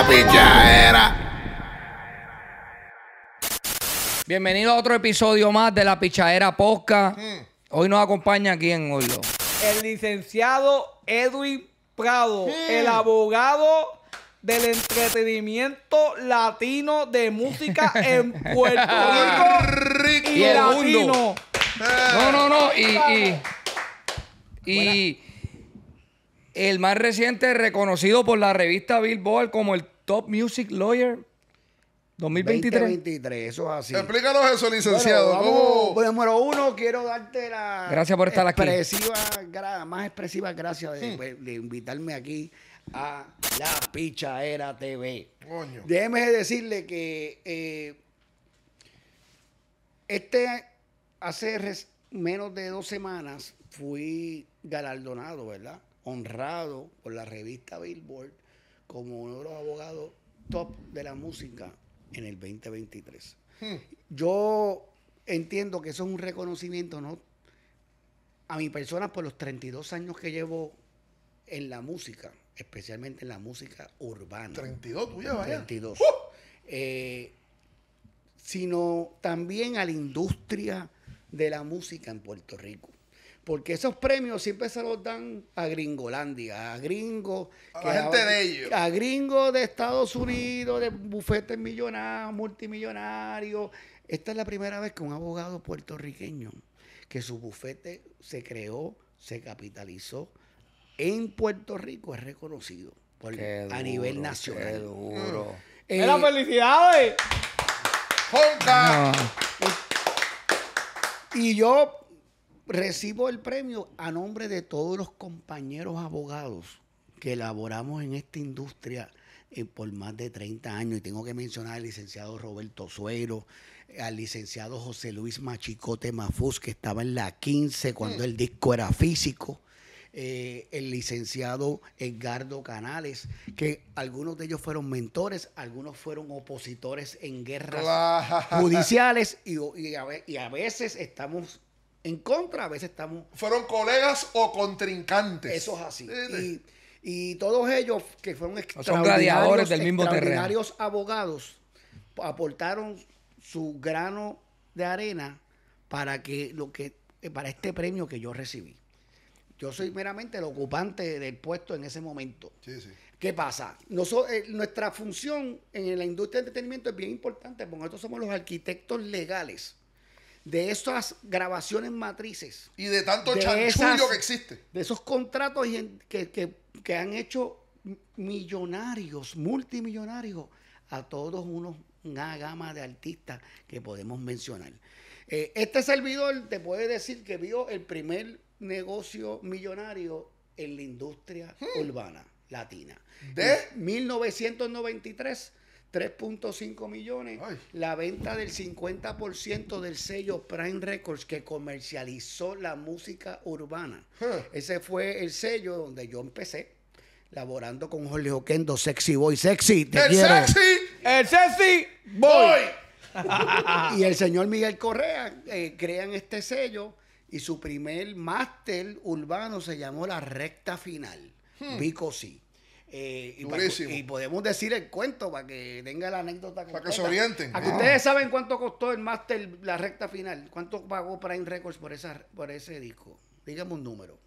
la Bienvenido a otro episodio más de la Pichadera Posca. Hmm. Hoy nos acompaña en Orlo. El licenciado Edwin Prado, hmm. el abogado del entretenimiento latino de música en Puerto ah, Rico y, latino. Ah. No, no, no. y, y el más reciente reconocido por la revista Billboard como el Top Music Lawyer 2023. 2023, eso es así. Explícanos eso, licenciado. Bueno, pues, número uno, quiero darte la. Gracias por estar más expresiva gracias hmm. pues, de, invitarme aquí a La Picha Era TV. Coño. Déjeme decirle que eh, este hace menos de dos semanas fui galardonado, ¿verdad? honrado por la revista Billboard como uno de los abogados top de la música en el 2023. Hmm. Yo entiendo que eso es un reconocimiento ¿no? a mi persona por los 32 años que llevo en la música, especialmente en la música urbana. 32, tú llevas 32. sino también a la industria de la música en Puerto Rico porque esos premios siempre se los dan a Gringolandia, a gringo, A gente de ellos. A gringo de Estados Unidos, de bufetes millonarios, multimillonarios. Esta es la primera vez que un abogado puertorriqueño, que su bufete se creó, se capitalizó en Puerto Rico, es reconocido a nivel nacional. Qué duro. Mm. Eh, ¡Era felicidades! Y yo Recibo el premio a nombre de todos los compañeros abogados que elaboramos en esta industria eh, por más de 30 años. Y tengo que mencionar al licenciado Roberto Suero, al licenciado José Luis Machicote Mafus, que estaba en la 15 cuando mm. el disco era físico. Eh, el licenciado Edgardo Canales, que algunos de ellos fueron mentores, algunos fueron opositores en guerras judiciales y a veces estamos en contra, a veces estamos... Fueron colegas o contrincantes. Eso es así. Y, todos ellos que fueron extraordinarios, Son gladiadores del mismo extraordinarios varios abogados aportaron su grano de arena para que lo que eh, para este premio que yo recibí. Yo soy meramente el ocupante del puesto en ese momento. Sí, sí. ¿Qué pasa? Eh, nuestra función en la industria de entretenimiento es bien importante porque nosotros somos los arquitectos legales de esas grabaciones matrices. Y de tanto chanchullo que existe. De esos contratos que, han hecho millonarios, multimillonarios, a todos unos, una gama de artistas que podemos mencionar. Eh, este servidor te puede decir que vio el primer negocio millonario en la industria hmm. urbana latina. De 1993 3.5 millones, la venta del 50% del sello Prime Records que comercializó la música urbana. Ese fue el sello donde yo empecé, laborando con Jorge Oquendo, Sexy Boy, Sexy. ¡El Sexy! ¡El Sexy Boy! y el señor Miguel Correa eh, crean este sello y su primer máster urbano se llamó La Recta Final, hmm. Vico sí. Eh, y, podemos decir el cuento para que tenga la anécdota. Para que se orienten. Ah. ustedes saben cuánto costó el máster, la recta final. ¿Cuánto pagó Prime Records por, esa, por ese disco? Dígame un número.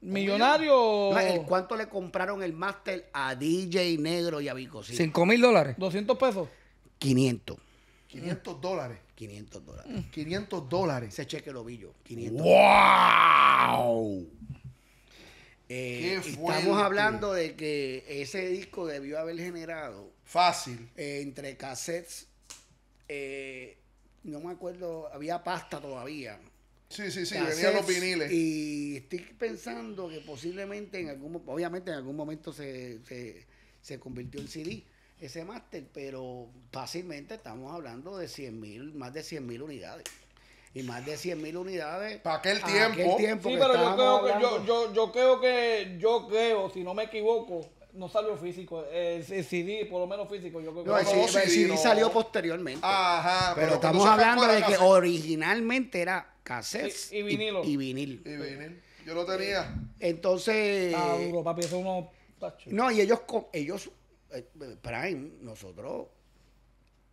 ¿Millonario? ¿Cuánto le compraron el máster a DJ Negro y a Vico? 5 ¿Cinco mil dólares? ¿200 pesos? 500. 500 dólares. 500 dólares. 500 dólares. Ese cheque lo vi 500. ¡Wow! Eh, estamos hablando de que ese disco debió haber generado. Fácil. Eh, entre cassettes. Eh, no me acuerdo, había pasta todavía. Sí, sí, sí, venían los viniles. Y estoy pensando que posiblemente en algún obviamente en algún momento se, se convirtió en CD ese máster, pero fácilmente estamos hablando de 100 mil, más de 100 mil unidades y más de 100 mil unidades. Para ah, aquel tiempo. tiempo sí, pero yo creo, que, yo, creo que, yo creo, si no me equivoco, no salió físico. El, CD, por lo menos físico, yo creo que no, el, el CD salió posteriormente. Ajá, pero, estamos hablando de que originalmente era cassette y, vinilo. Y, vinil. Yo lo tenía. Entonces. Ah, duro, papi, eso No, y ellos, ellos, eh, Prime, nosotros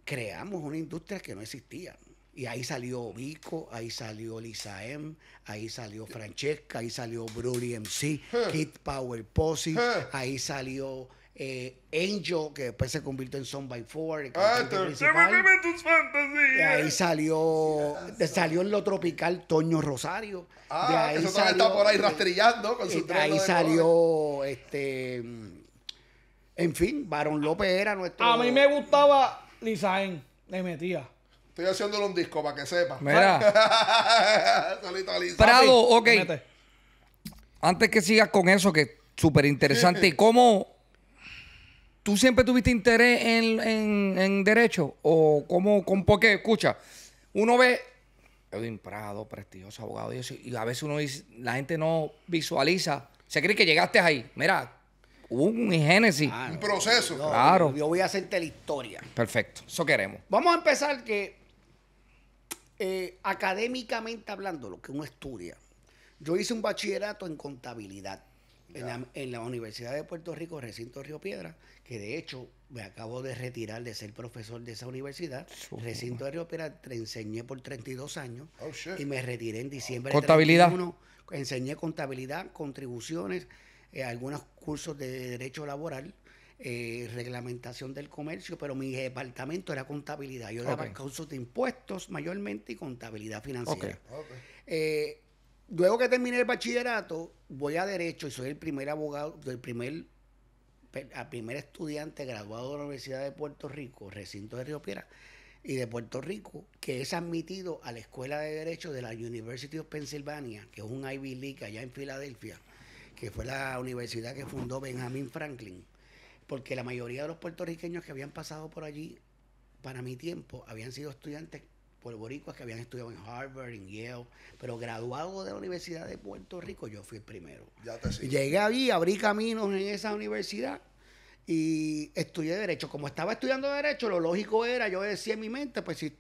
creamos una industria que no existía. Y ahí salió Vico, ahí salió Lisa M, ahí salió Francesca, ahí salió Brody MC, huh. Kid Power Posse, ahí salió eh, Angel, que después se convirtió en Son by Four. El ah, tus fantasías. ahí salió, salió en lo tropical Toño Rosario. Ah, de ahí eso salió, por ahí eh, rastrillando con su de Ahí salió este. En fin, Barón López era nuestro. A mí me gustaba M, le metía. Estoy haciéndole un disco para que sepa. Mira. Prado, ok. Antes que sigas con eso, que es súper interesante. ¿Cómo tú siempre tuviste interés en, en, derecho? ¿O cómo, con, porque, escucha, uno ve Edwin Prado, prestigioso abogado, y a veces uno dice, la gente no visualiza. Se cree que llegaste ahí. Mira, hubo un génesis. un proceso. claro. Yo voy a hacerte la historia. Perfecto, eso queremos. Vamos a empezar que eh, académicamente hablando, lo que uno estudia, yo hice un bachillerato en contabilidad en la, Universidad de Puerto Rico, recinto Río Piedra, que de hecho me acabo de retirar de ser profesor de esa universidad. Recinto de Río Piedra te enseñé por 32 años oh, y me retiré en diciembre. Contabilidad. De enseñé contabilidad, contribuciones, eh, algunos cursos de derecho laboral eh, reglamentación del comercio, pero mi departamento era contabilidad. Yo daba cursos causas de impuestos mayormente y contabilidad financiera. Eh, luego que terminé el bachillerato, voy a derecho y soy el primer abogado, el primer primer estudiante graduado de la Universidad de Puerto Rico, recinto de Río Piedra, y de Puerto Rico, que es admitido a la Escuela de Derecho de la University of Pennsylvania, que es un Ivy League allá en Filadelfia, que fue la universidad que fundó Benjamin Franklin porque la mayoría de los puertorriqueños que habían pasado por allí, para mi tiempo, habían sido estudiantes puertorriqueños que habían estudiado en Harvard, en Yale, pero graduado de la Universidad de Puerto Rico, yo fui el primero. Ya Llegué allí, abrí caminos en esa universidad y estudié Derecho. Como estaba estudiando Derecho, lo lógico era, yo decía en mi mente, pues si,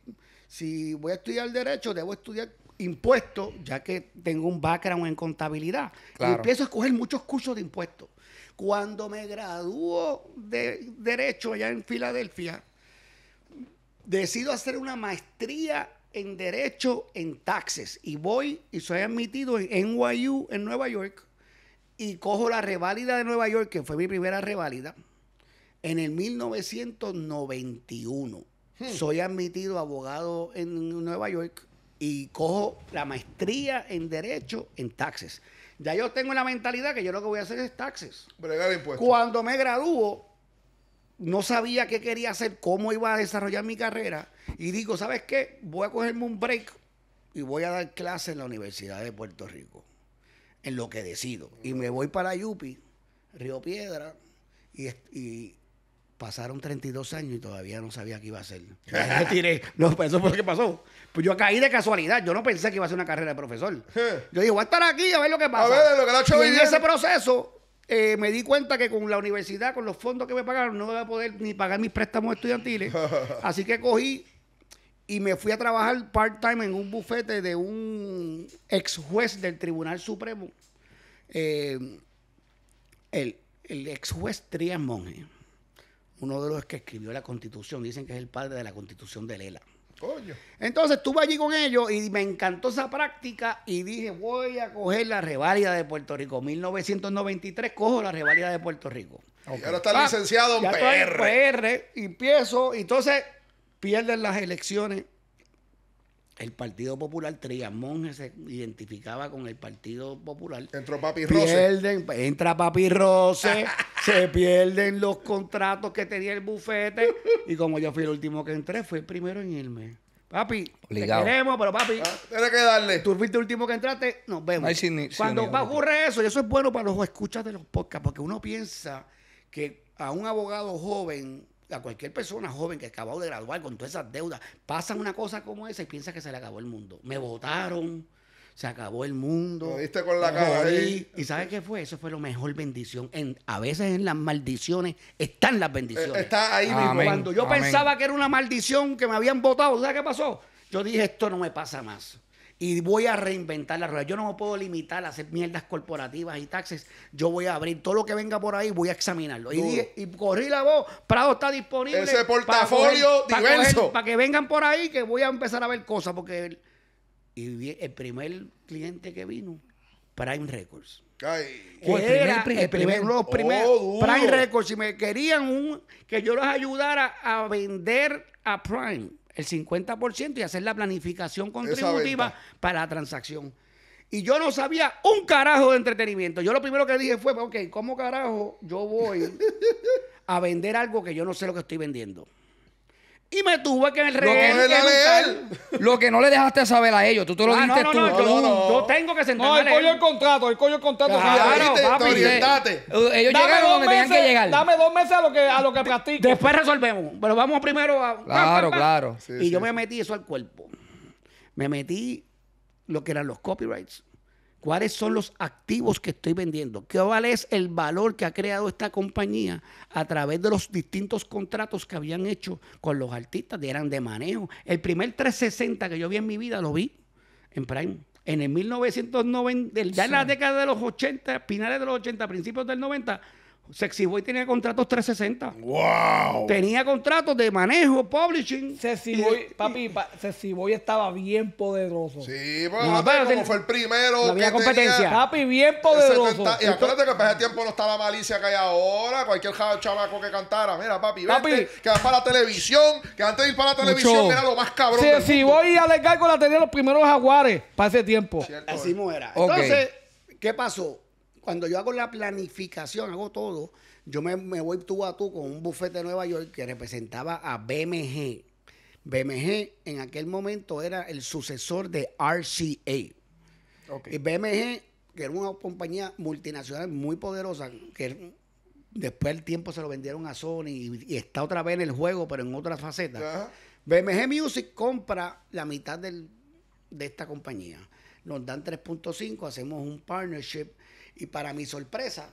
si voy a estudiar Derecho, debo estudiar impuestos, ya que tengo un background en contabilidad. Y empiezo a escoger muchos cursos de impuestos. Cuando me graduó de Derecho allá en Filadelfia, decido hacer una maestría en Derecho en Taxes y voy y soy admitido en NYU en Nueva York y cojo la reválida de Nueva York, que fue mi primera reválida, en el 1991. Hmm. Soy admitido abogado en Nueva York y cojo la maestría en Derecho en Taxes. Ya yo tengo la mentalidad que yo lo que voy a hacer es taxes. Bregar impuestos. Cuando me graduó, no sabía qué quería hacer, cómo iba a desarrollar mi carrera. Y digo, ¿sabes qué? Voy a cogerme un break y voy a dar clases en la Universidad de Puerto Rico. En lo que decido. Y me voy para Yupi, Río Piedra, y Pasaron 32 años y todavía no sabía qué iba a hacer. No, pues eso fue pasó. Pues yo caí de casualidad. Yo no pensé que iba a ser una carrera de profesor. Yo dije, voy a estar aquí a ver lo que pasa. A ver, lo que y en ese proceso eh, me di cuenta que con la universidad, con los fondos que me pagaron, no iba a poder ni pagar mis préstamos estudiantiles. Así que cogí y me fui a trabajar part-time en un bufete de un ex juez del Tribunal Supremo. Eh, el, ex juez Trias Monge uno de los que escribió la constitución, dicen que es el padre de la constitución de Lela. Entonces estuve allí con ellos y me encantó esa práctica y dije, voy a coger la reválida de Puerto Rico. 1993 cojo la reválida de Puerto Rico. ahora está ah, licenciado en ya PR. PR, empiezo, y entonces pierden las elecciones. El Partido Popular, Triamón se identificaba con el Partido Popular. Entró Papi Rose. Pierden, entra Papi Rose. se pierden los contratos que tenía el bufete. Y como yo fui el último que entré, fui el primero en irme. Papi, te queremos, pero papi. Ah, que darle. Tú fuiste el último que entraste, nos vemos. Cuando ocurre eso, y eso es bueno para los escuchas de los podcasts, porque uno piensa que a un abogado joven, a cualquier persona joven que acabado de graduar con todas esas deudas, pasa una cosa como esa y piensa que se le acabó el mundo. Me votaron se acabó el mundo. con la cara ahí. ¿Y sabes qué fue? Eso fue lo mejor bendición. En, a veces en las maldiciones están las bendiciones. Eh, está ahí mismo. Cuando yo pensaba que era una maldición que me habían votado, ¿sabes qué pasó? Yo dije, esto no me pasa más. Y voy a reinventar la rueda. Yo no me puedo limitar a hacer mierdas corporativas y taxes. Yo voy a abrir todo lo que venga por ahí, voy a examinarlo. Y, corrí la voz. Prado está disponible. Ese portafolio para diverso. para que vengan por ahí, que voy a empezar a ver cosas. Porque y el primer cliente que vino, Prime Records. que era el primer, los oh, primeros Prime Records. y me querían un, que yo los ayudara a vender a Prime el 50% y hacer la planificación contributiva para la transacción. Y yo no sabía un carajo de entretenimiento. Yo lo primero que dije fue, ok, ¿cómo carajo yo voy a vender algo que yo no sé lo que estoy vendiendo? Y me tuve que en el rey, Lo que no le dejaste saber a ellos, tú te lo Ah, no, no, tú. no, yo, No, no. yo tengo que sentarme No, el coño el contrato, el coño el contrato. Claro, papi, eh, Ellos llegaron donde tenían que llegar. Dame dos meses a lo que, a lo que Después resolvemos, pero vamos primero a... Claro, claro. y yo me metí eso al cuerpo. Me metí lo que eran los copyrights, cuáles son los activos que estoy vendiendo, ¿Qué vale es el valor que ha creado esta compañía a través de los distintos contratos que habían hecho con los artistas, eran de manejo. El primer 360 que yo vi en mi vida lo vi en Prime. En el 1990, ya en la década de los 80, finales de los 80, principios del 90, Sexy Boy tenía contratos 360. ¡Wow! Tenía contratos de manejo, publishing. Sexy Boy, papi, Sexy Boy estaba bien poderoso. Sí, bueno. no, como fue el primero. No había competencia. papi, bien poderoso. y acuérdate que para ese tiempo no estaba malicia que hay ahora. Cualquier chavaco que cantara, mira, papi, papi que vas para la televisión. Que antes de ir para la televisión era lo más cabrón. Sexy Boy y Alex la tenía los primeros jaguares para ese tiempo. Así muera. Entonces, ¿qué pasó? cuando yo hago la planificación, hago todo, yo me, voy tú a tú con un bufete de Nueva York que representaba a BMG. BMG en aquel momento era el sucesor de RCA. Y BMG, que era una compañía multinacional muy poderosa, que después del tiempo se lo vendieron a Sony y, está otra vez en el juego, pero en otra faceta. BMG Music compra la mitad de esta compañía. Nos dan 3.5, hacemos un partnership y para mi sorpresa,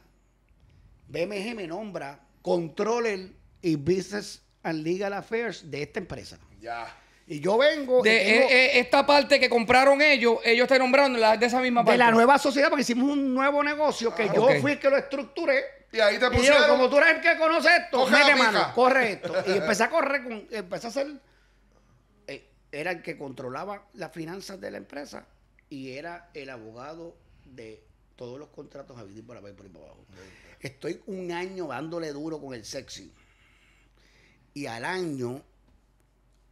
BMG me nombra controller y business and legal affairs de esta empresa. Ya. Y yo vengo. De eh, eh, esta parte que compraron ellos, ellos te nombraron de esa misma parte. De la nueva sociedad, porque hicimos un nuevo negocio que ah, yo fui el que lo estructuré. Y ahí te pusieron. como tú eres el que conoce esto, mano, corre esto. Y empecé a correr, empecé a ser. Eh, era el que controlaba las finanzas de la empresa y era el abogado de todos los contratos a vivir por abajo y por para abajo. Estoy un año dándole duro con el sexy. Y al año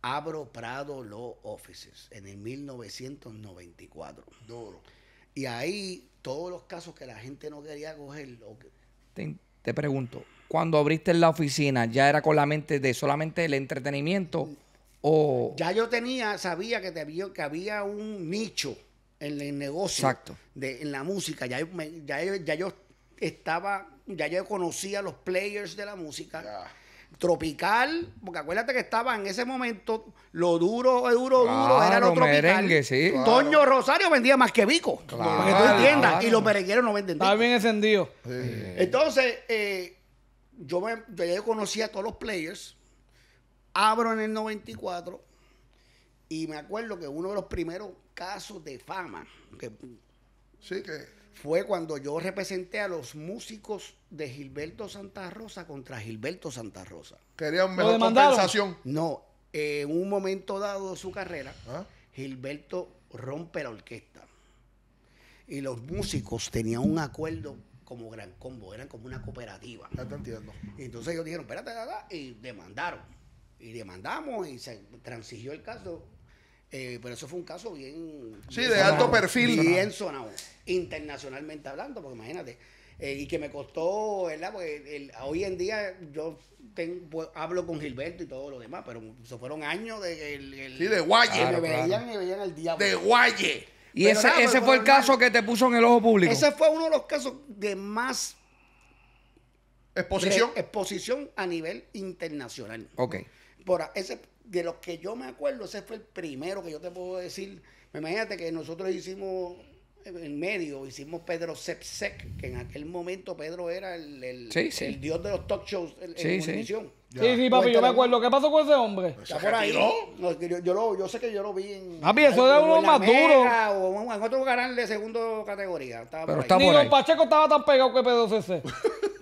abro Prado los Offices en el 1994. Duro. Y ahí todos los casos que la gente no quería coger. te, pregunto, cuando abriste la oficina, ¿ya era con la mente de solamente el entretenimiento? O... Ya yo tenía, sabía que, te, que había un nicho en el negocio, De, en la música. Ya, ya, yo estaba, ya yo conocía los players de la música. Tropical, porque acuérdate que estaba en ese momento lo duro, duro, duro, era lo tropical. sí. Toño Rosario vendía más que Vico. Claro, que tú entiendas. Y los merengueros no venden. Está bien encendido. Entonces, eh, yo, me, yo conocía a todos los players. Abro en el 94 y me acuerdo que uno de los primeros casos de fama que fue cuando yo representé a los músicos de Gilberto Santa Rosa contra Gilberto Santa Rosa. ¿Querían mejor compensación? No, en un momento dado de su carrera, ah. Gilberto rompe la orquesta. Y los músicos tenían un acuerdo como gran combo, eran como una cooperativa. te entonces ellos dijeron, espérate, y demandaron. Y demandamos y se transigió el caso eh, pero eso fue un caso bien. Sí, de alto perfil. Bien sonado, internacionalmente hablando, porque imagínate. Eh, y que me costó, ¿verdad? Pues, el, hoy en día yo tengo, pues, hablo con Gilberto y todo lo demás, pero se fueron años de. El, sí, de guaye. veían y veían al diablo. De guaye. Y ese, ese fue el caso que te puso en el ojo público. Ese fue uno de los casos de más exposición, exposición a nivel internacional. Ok. Por, ese, de los que yo me acuerdo, ese fue el primero que yo te puedo decir. Imagínate que nosotros hicimos en medio, hicimos Pedro Sepsek, que en aquel momento Pedro era el, el, dios de los talk shows en sí, televisión. Sí, sí, papi, yo me acuerdo. ¿Qué pasó con ese hombre? Pues está por ahí. No, yo, lo, yo sé que yo lo vi en. Papi, eso era uno más duro. O en otro canal de segunda categoría. Pero Pacheco estaba tan pegado que Pedro Sepsek.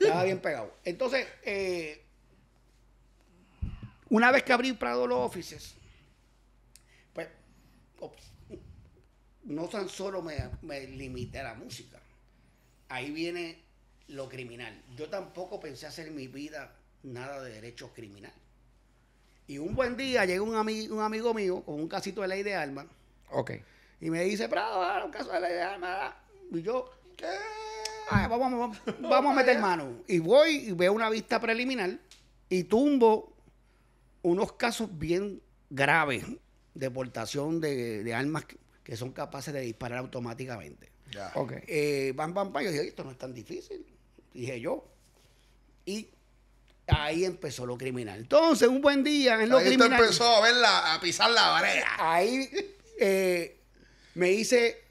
estaba bien pegado. Entonces, eh una vez que abrí Prado los offices, pues no tan solo me, limité a la música, ahí viene lo criminal. Yo tampoco pensé hacer en mi vida nada de derecho criminal. Y un buen día llega un, un amigo mío con un casito de ley de alma Ok. Y me dice, Prado, un caso de ley de armas. Y yo, ¿qué? Ah, vamos, vamos a meter mano. Y voy y veo una vista preliminar y tumbo unos casos bien graves de de, de armas que, son capaces de disparar automáticamente. Eh, van, van, van. Yo dije, esto no es tan difícil. Dije yo. Y ahí empezó lo criminal. Entonces, un buen día en lo criminal. empezó a, ver a pisar la barrera. Ahí eh, me hice,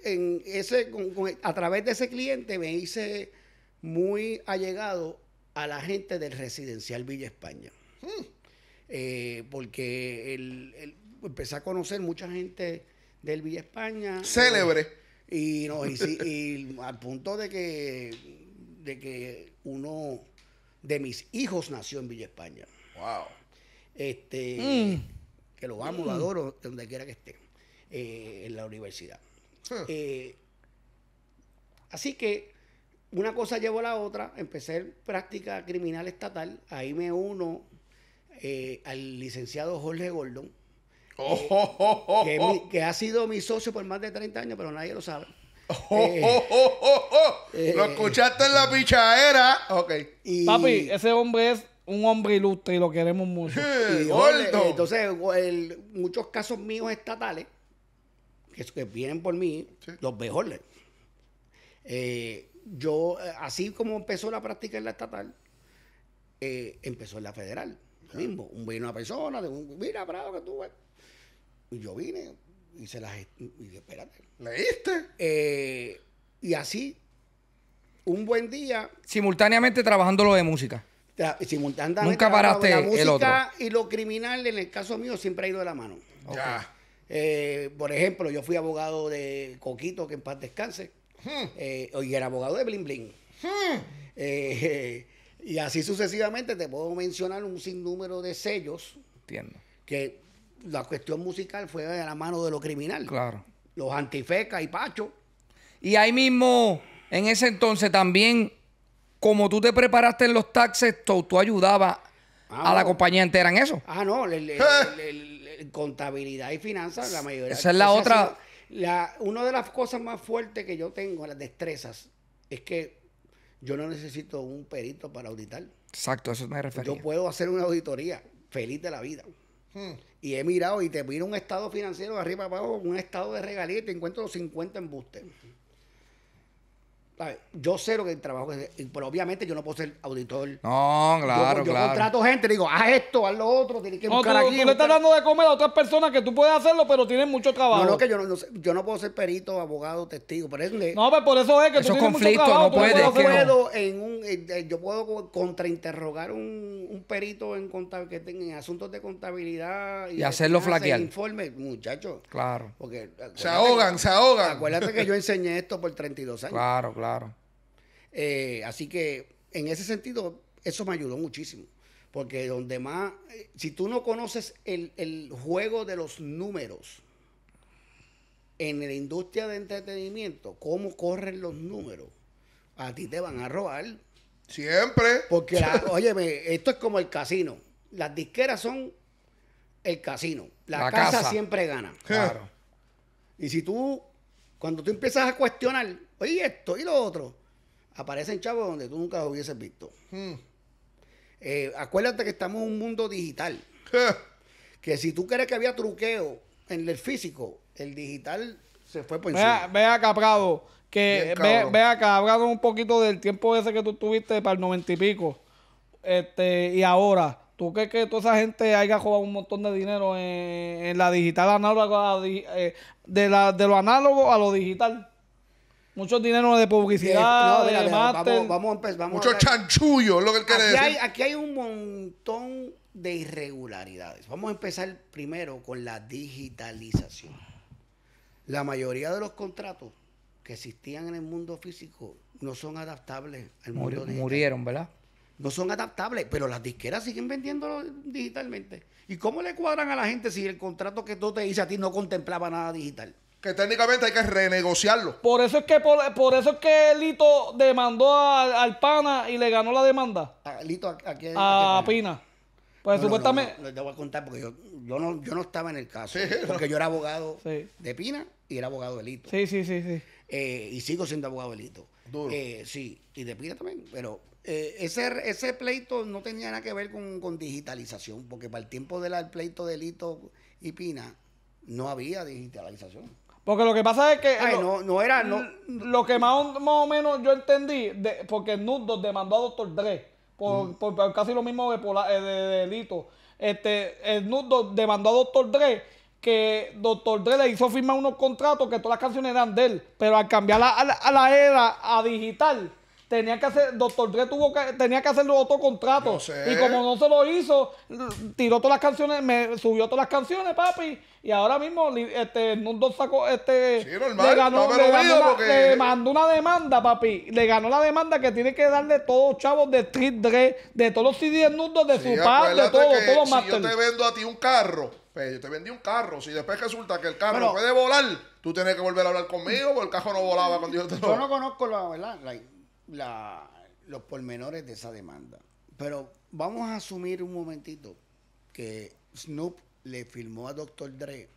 a través de ese cliente, me hice muy allegado a la gente del residencial Villa España. Hmm eh, porque el, empecé a conocer mucha gente del Villa España. Eh, Célebre. y, al punto de que, de que uno de mis hijos nació en Villa España. Wow. Este, mm. que lo amo, lo mm. adoro, donde quiera que esté, eh, en la universidad. así que una cosa llevó a la otra, empecé práctica criminal estatal, ahí me uno eh, al licenciado Jorge Gordon, oh, eh, oh, oh, que, ha sido mi socio por más de 30 años, pero nadie lo sabe. Eh, lo escuchaste en la pichadera. Okay. Papi, ese hombre es un hombre ilustre y lo queremos mucho. entonces, muchos casos míos estatales que, vienen por mí, los ve Jorge. yo, así como empezó la práctica en la estatal, empezó en la federal mismo, un vino una persona, de un, mira, bravo que tú Y yo vine y se las. Y espérate. ¿Leíste? Eh, y así, un buen día. Simultáneamente trabajando lo de música. simultáneamente Nunca paraste la música el otro. y lo criminal, en el caso mío, siempre ha ido de la mano. Ya. Eh, por ejemplo, yo fui abogado de Coquito, que en paz descanse. Hmm. Eh, y era abogado de Blin Blin. Hmm. Y así sucesivamente te puedo mencionar un sinnúmero de sellos. Entiendo. Que la cuestión musical fue de la mano de lo criminal. Claro. Los Antifeca y pacho. Y ahí mismo, en ese entonces también, como tú te preparaste en los taxes, tú, ayudabas a la ah, compañía entera en eso. Ah, no. Ah. contabilidad y finanzas, la mayoría. Esa es la otra. una de las cosas más fuertes que yo tengo, las destrezas, es que yo no necesito un perito para auditar. Exacto, eso es me refería. Yo puedo hacer una auditoría feliz de la vida. Hmm. Y he mirado y te miro un estado financiero arriba abajo, un estado de regalía y te encuentro los 50 embustes. Yo sé lo que el trabajo pero obviamente yo no puedo ser auditor. No, claro, yo, yo contrato gente, digo, haz esto, haz lo otro, tienes que no, buscar aquí. Tú le estás dando de comer a otras personas que tú puedes hacerlo, pero tienen mucho trabajo. No, no, que yo no, yo no puedo ser perito, abogado, testigo, por eso No, pues por eso es que tú tienes mucho trabajo. No puedes, yo puedo, en un, eh, eh, yo puedo contrainterrogar un, un perito en, que tenga, asuntos de contabilidad. Y, y hacerlo flaquear. informe, muchachos. Claro. Porque, se ahogan, se ahogan. Acuérdate que yo enseñé esto por 32 años. Claro, claro. Eh, así que en ese sentido, eso me ayudó muchísimo. Porque donde más, eh, si tú no conoces el, juego de los números en la industria de entretenimiento, cómo corren los números, a ti te van a robar. Siempre. Porque, oye esto es como el casino. Las disqueras son el casino. La, casa, casa, siempre gana. Claro. Y si tú cuando tú empiezas a cuestionar, oye, esto y lo otro, aparecen chavos donde tú nunca los hubieses visto. Hmm. Eh, acuérdate que estamos en un mundo digital. que si tú crees que había truqueo en el físico, el digital se fue por encima. Ve, acá, Prado. Que ve, ve, acá, un poquito del tiempo ese que tú tuviste para el noventa y pico. Este, y ahora. ¿Tú crees que toda esa gente haya jugado un montón de dinero en, la digital análoga, eh, de, de lo análogo a lo digital? Mucho dinero de publicidad, Vamos, a empezar. Mucho chanchullo, lo que él quiere aquí Hay, aquí hay un montón de irregularidades. Vamos a empezar primero con la digitalización. La mayoría de los contratos que existían en el mundo físico no son adaptables al mundo digital. Murieron, ¿verdad? no son adaptables, pero las disqueras siguen vendiéndolo digitalmente. ¿Y cómo le cuadran a la gente si el contrato que tú te hice a ti no contemplaba nada digital? Que técnicamente hay que renegociarlo. Por eso es que por, eso es que Lito demandó al pana y le ganó la demanda. ¿A ah, Lito a, a, Pina. Pues supuestamente. No, voy a contar porque yo, no, estaba en el caso. porque yo era abogado de Pina y era abogado de Lito. Sí, sí, sí. sí. Eh, y sigo siendo abogado de Lito. Eh, sí, y de Pina también. Pero eh, ese, ese pleito no tenía nada que ver con, digitalización, porque para el tiempo del pleito de Lito y Pina no había digitalización. Porque lo que pasa es que. lo, no, era. No, lo que más, más o menos yo entendí, de, porque nudo demandó a Doctor Dre por, mm. casi lo mismo de, eh, de, Lito. Este, el eh, nudo demandó a Doctor Dre que Doctor Dre le hizo firmar unos contratos que todas las canciones eran de él, pero al cambiar a la era a digital tenía que hacer, Doctor Dre tuvo que, tenía que hacerle otro contrato. Y como no se lo hizo, tiró todas las canciones, me subió todas las canciones, papi. Y ahora mismo este Nundo sacó este sí, le no le, le, mandó una demanda, papi. Le ganó la demanda que tiene que darle todos chavos de Street Dre, de todos los CD nudos de su padre, de todo, todos Si yo te vendo a ti un carro, pues yo te vendí un carro. Si después resulta que el carro no puede volar, tú tienes que volver a hablar conmigo porque el carro no volaba cuando yo te lo... Yo no conozco la verdad la, los pormenores de esa demanda. Pero vamos a asumir un momentito que Snoop le firmó a Dr. Dre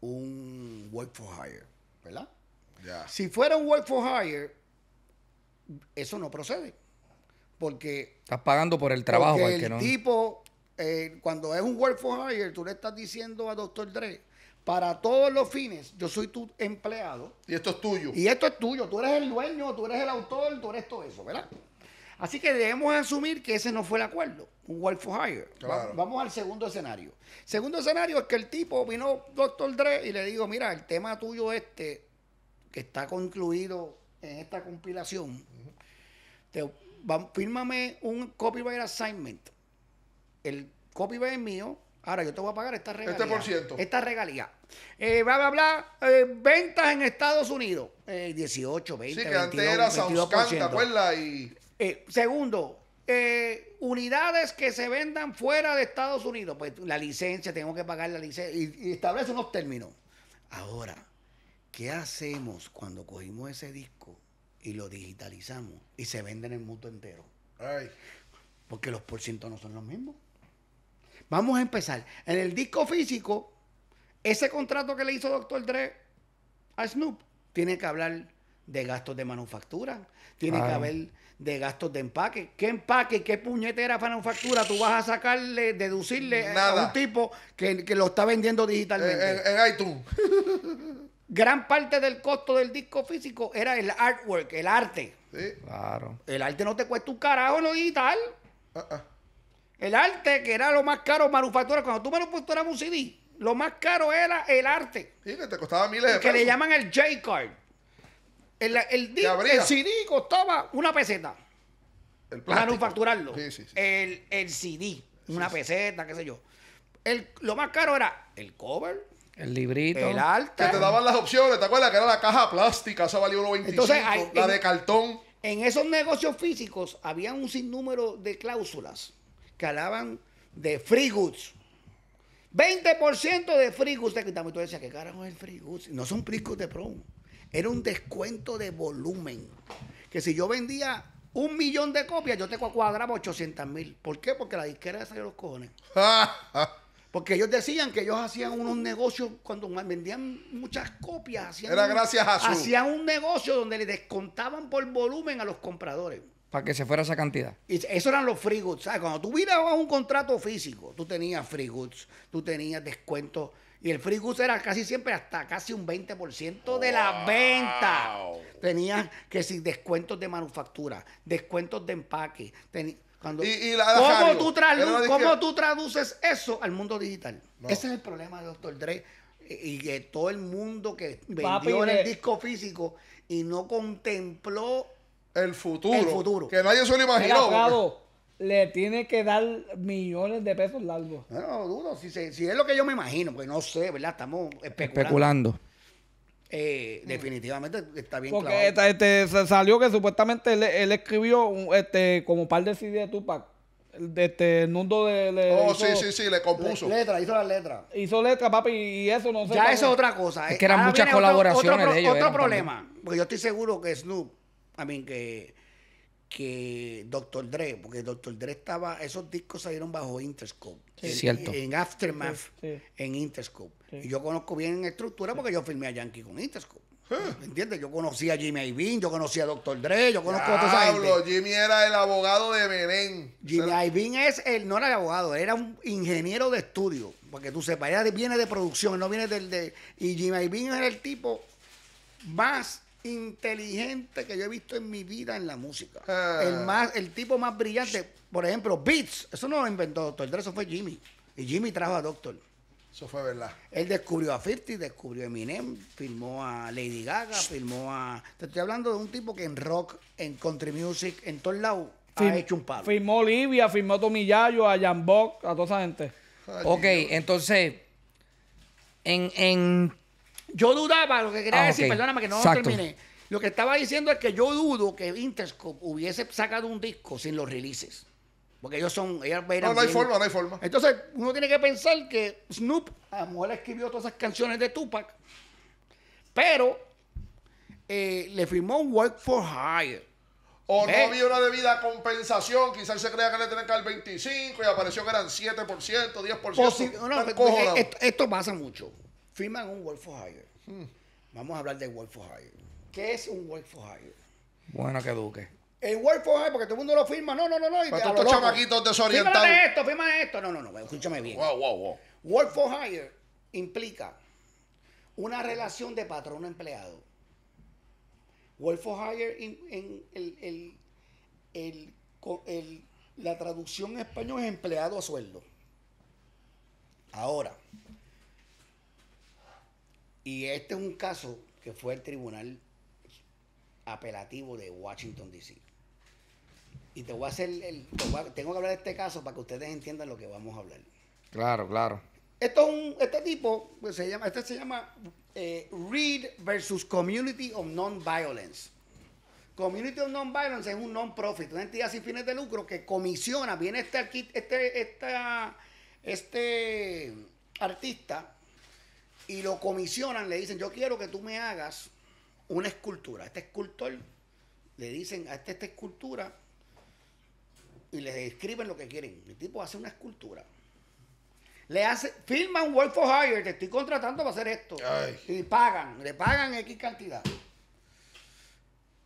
un work for hire, ¿verdad? Si fuera un work for hire, eso no procede. Porque. Estás pagando por el trabajo, porque que no. tipo, eh, cuando es un work for hire, tú le estás diciendo a Dr. Dre para todos los fines, yo soy tu empleado. Y esto es tuyo. Y esto es tuyo. Tú eres el dueño, tú eres el autor, tú eres todo eso, ¿verdad? Así que debemos asumir que ese no fue el acuerdo, un work for hire. Claro. vamos al segundo escenario. Segundo escenario es que el tipo vino Doctor Dre y le digo, mira, el tema tuyo este, que está concluido en esta compilación, fírmame un copyright assignment. El copyright es mío, Ahora yo te voy a pagar esta regalía. Este por ciento. Esta regalía. Vamos a hablar, ventas en Estados Unidos. 18, eh, 20, Sí, que antes era South ¿te acuerdas? Eh, segundo, eh, unidades que se vendan fuera de Estados Unidos. Pues la licencia, tengo que pagar la licencia. Y, establece unos términos. Ahora, ¿qué hacemos cuando cogimos ese disco y lo digitalizamos y se vende en el mundo entero? Porque los por no son los mismos. Vamos a empezar. En el disco físico, ese contrato que le hizo Dr. Dre a Snoop tiene que hablar de gastos de manufactura, tiene que haber de gastos de empaque. ¿Qué empaque, qué puñetera manufactura tú vas a sacarle, deducirle a un tipo que, lo está vendiendo digitalmente? En, iTunes. Gran parte del costo del disco físico era el artwork, el arte. Sí. Claro. El arte no te cuesta un carajo en lo digital. Uh-uh. El arte, que era lo más caro, manufactura. Cuando tú manufacturabas un CD, lo más caro era el arte. que costaba miles Que le llaman el J-Card. El, el, CD costaba una peseta. El Manufacturarlo. El, el CD, una peseta, qué sé yo. lo más caro era el cover, el librito. El arte. Que te daban las opciones, ¿te acuerdas? Que era la caja plástica, eso valía 1.25, la de cartón. En esos negocios físicos había un sinnúmero de cláusulas que hablaban de free goods. 20% de free goods te quitamos. Y tú decías, ¿qué carajo es el free goods? No son free de promo. Era un descuento de volumen. Que si yo vendía un millón de copias, yo te cuadraba 800 mil. ¿Por qué? Porque la disquera salió los cojones. Porque ellos decían que ellos hacían unos negocios, cuando vendían muchas copias, hacían, Era un, gracias hacían un negocio donde le descontaban por volumen a los compradores para que se fuera esa cantidad. Y eso eran los free goods. ¿sabes? Cuando tú a un contrato físico, tú tenías free goods, tú tenías descuentos. Y el free goods era casi siempre hasta casi un 20% de la venta. Tenías que si descuentos de manufactura, descuentos de empaque. ¿cómo, tú traduces eso al mundo digital? Ese es el problema de Dr. Dre y que todo el mundo que vendió en el disco físico y no contempló el futuro. El futuro. Que nadie se lo imaginó. abogado le tiene que dar millones de pesos largos. No, no dudo. Si, es lo que yo me imagino, porque no sé, ¿verdad? Estamos especulando. Eh, definitivamente está bien Porque este, salió que supuestamente él, escribió este, como par de CD de Tupac. Este, el mundo de. Le oh, sí, sí, sí, le compuso. letra, hizo las letras. Hizo letras, papi, y eso no sé. Ya eso es otra cosa. Es eh. que eran muchas colaboraciones. Otro, de ellos, otro problema. Porque yo estoy seguro que Snoop a mí que, que Dr. Dre, porque Dr. Dre estaba, esos discos salieron bajo Interscope. es En, Cierto. En Aftermath, en Interscope. Y yo conozco bien estructura porque yo filmé a Yankee con Interscope. ¿Entiendes? Yo conocí a Jimmy Iovine, yo conocí a Dr. Dre, yo conozco a Jimmy era el abogado de Belén. Jimmy o es el, no era el abogado, era un ingeniero de estudio. Porque tú sepas, viene de producción, no viene del de. Y Jimmy Iovine era el tipo más inteligente que yo he visto en mi vida en la música. Ah. El, más, el tipo más brillante, por ejemplo, Beats, eso no lo inventó Doctor Dre, eso fue Jimmy. Y Jimmy trajo a Doctor. Eso fue verdad. Él descubrió a Fifty, descubrió a Eminem, firmó a Lady Gaga, firmó a... Te estoy hablando de un tipo que en rock, en country music, en todos lados ha hecho un palo. Firmó Olivia, firmó Tomillayo, a Jan Bock, a toda esa gente. ok, entonces, en, en yo dudaba, lo que quería ah, decir, perdóname que no lo terminé. Lo que estaba diciendo es que yo dudo que Interscope hubiese sacado un disco sin los releases. Porque ellos son. Ellos no, hay forma, no hay forma. Entonces, uno tiene que pensar que Snoop, a lo escribió todas esas canciones de Tupac, pero eh, le firmó un Work for Hire. O no ¿Eh? había una debida compensación, quizás se crea que le tenían que dar 25 y apareció que eran 7%, 10%. Pues, eh, esto pasa mucho firman un Work for Hire. Vamos a hablar de Work for Hire. ¿Qué es un Work for Hire? Bueno, que Duque. El Work for Hire, porque todo el mundo lo firma. No, no, no, no. Para todos chamaquitos desorientados. Fíjate esto, firma esto. No, no, no, escúchame bien. Wow, wow, wow. Wolf for Hire implica una relación de patrono-empleado. Wolf for Hire, en el, el, el, la traducción en español es empleado a sueldo. Ahora, y este es un caso que fue el tribunal apelativo de Washington, D.C. Y te voy a hacer, el, tengo que hablar de este caso para que ustedes entiendan lo que vamos a hablar. Claro, claro. Esto es un, este tipo, pues, se llama, este se llama eh, Reed versus Community of Nonviolence. Community of Nonviolence es un non-profit, una entidad sin fines de lucro que comisiona, viene este, este, esta, este artista y lo comisionan, le dicen, yo quiero que tú me hagas una escultura. Este escultor le dicen a este, esta escultura y le describen lo que quieren. El tipo hace una escultura. Le hace, un work for hire, te estoy contratando para hacer esto. Y pagan, le pagan X cantidad.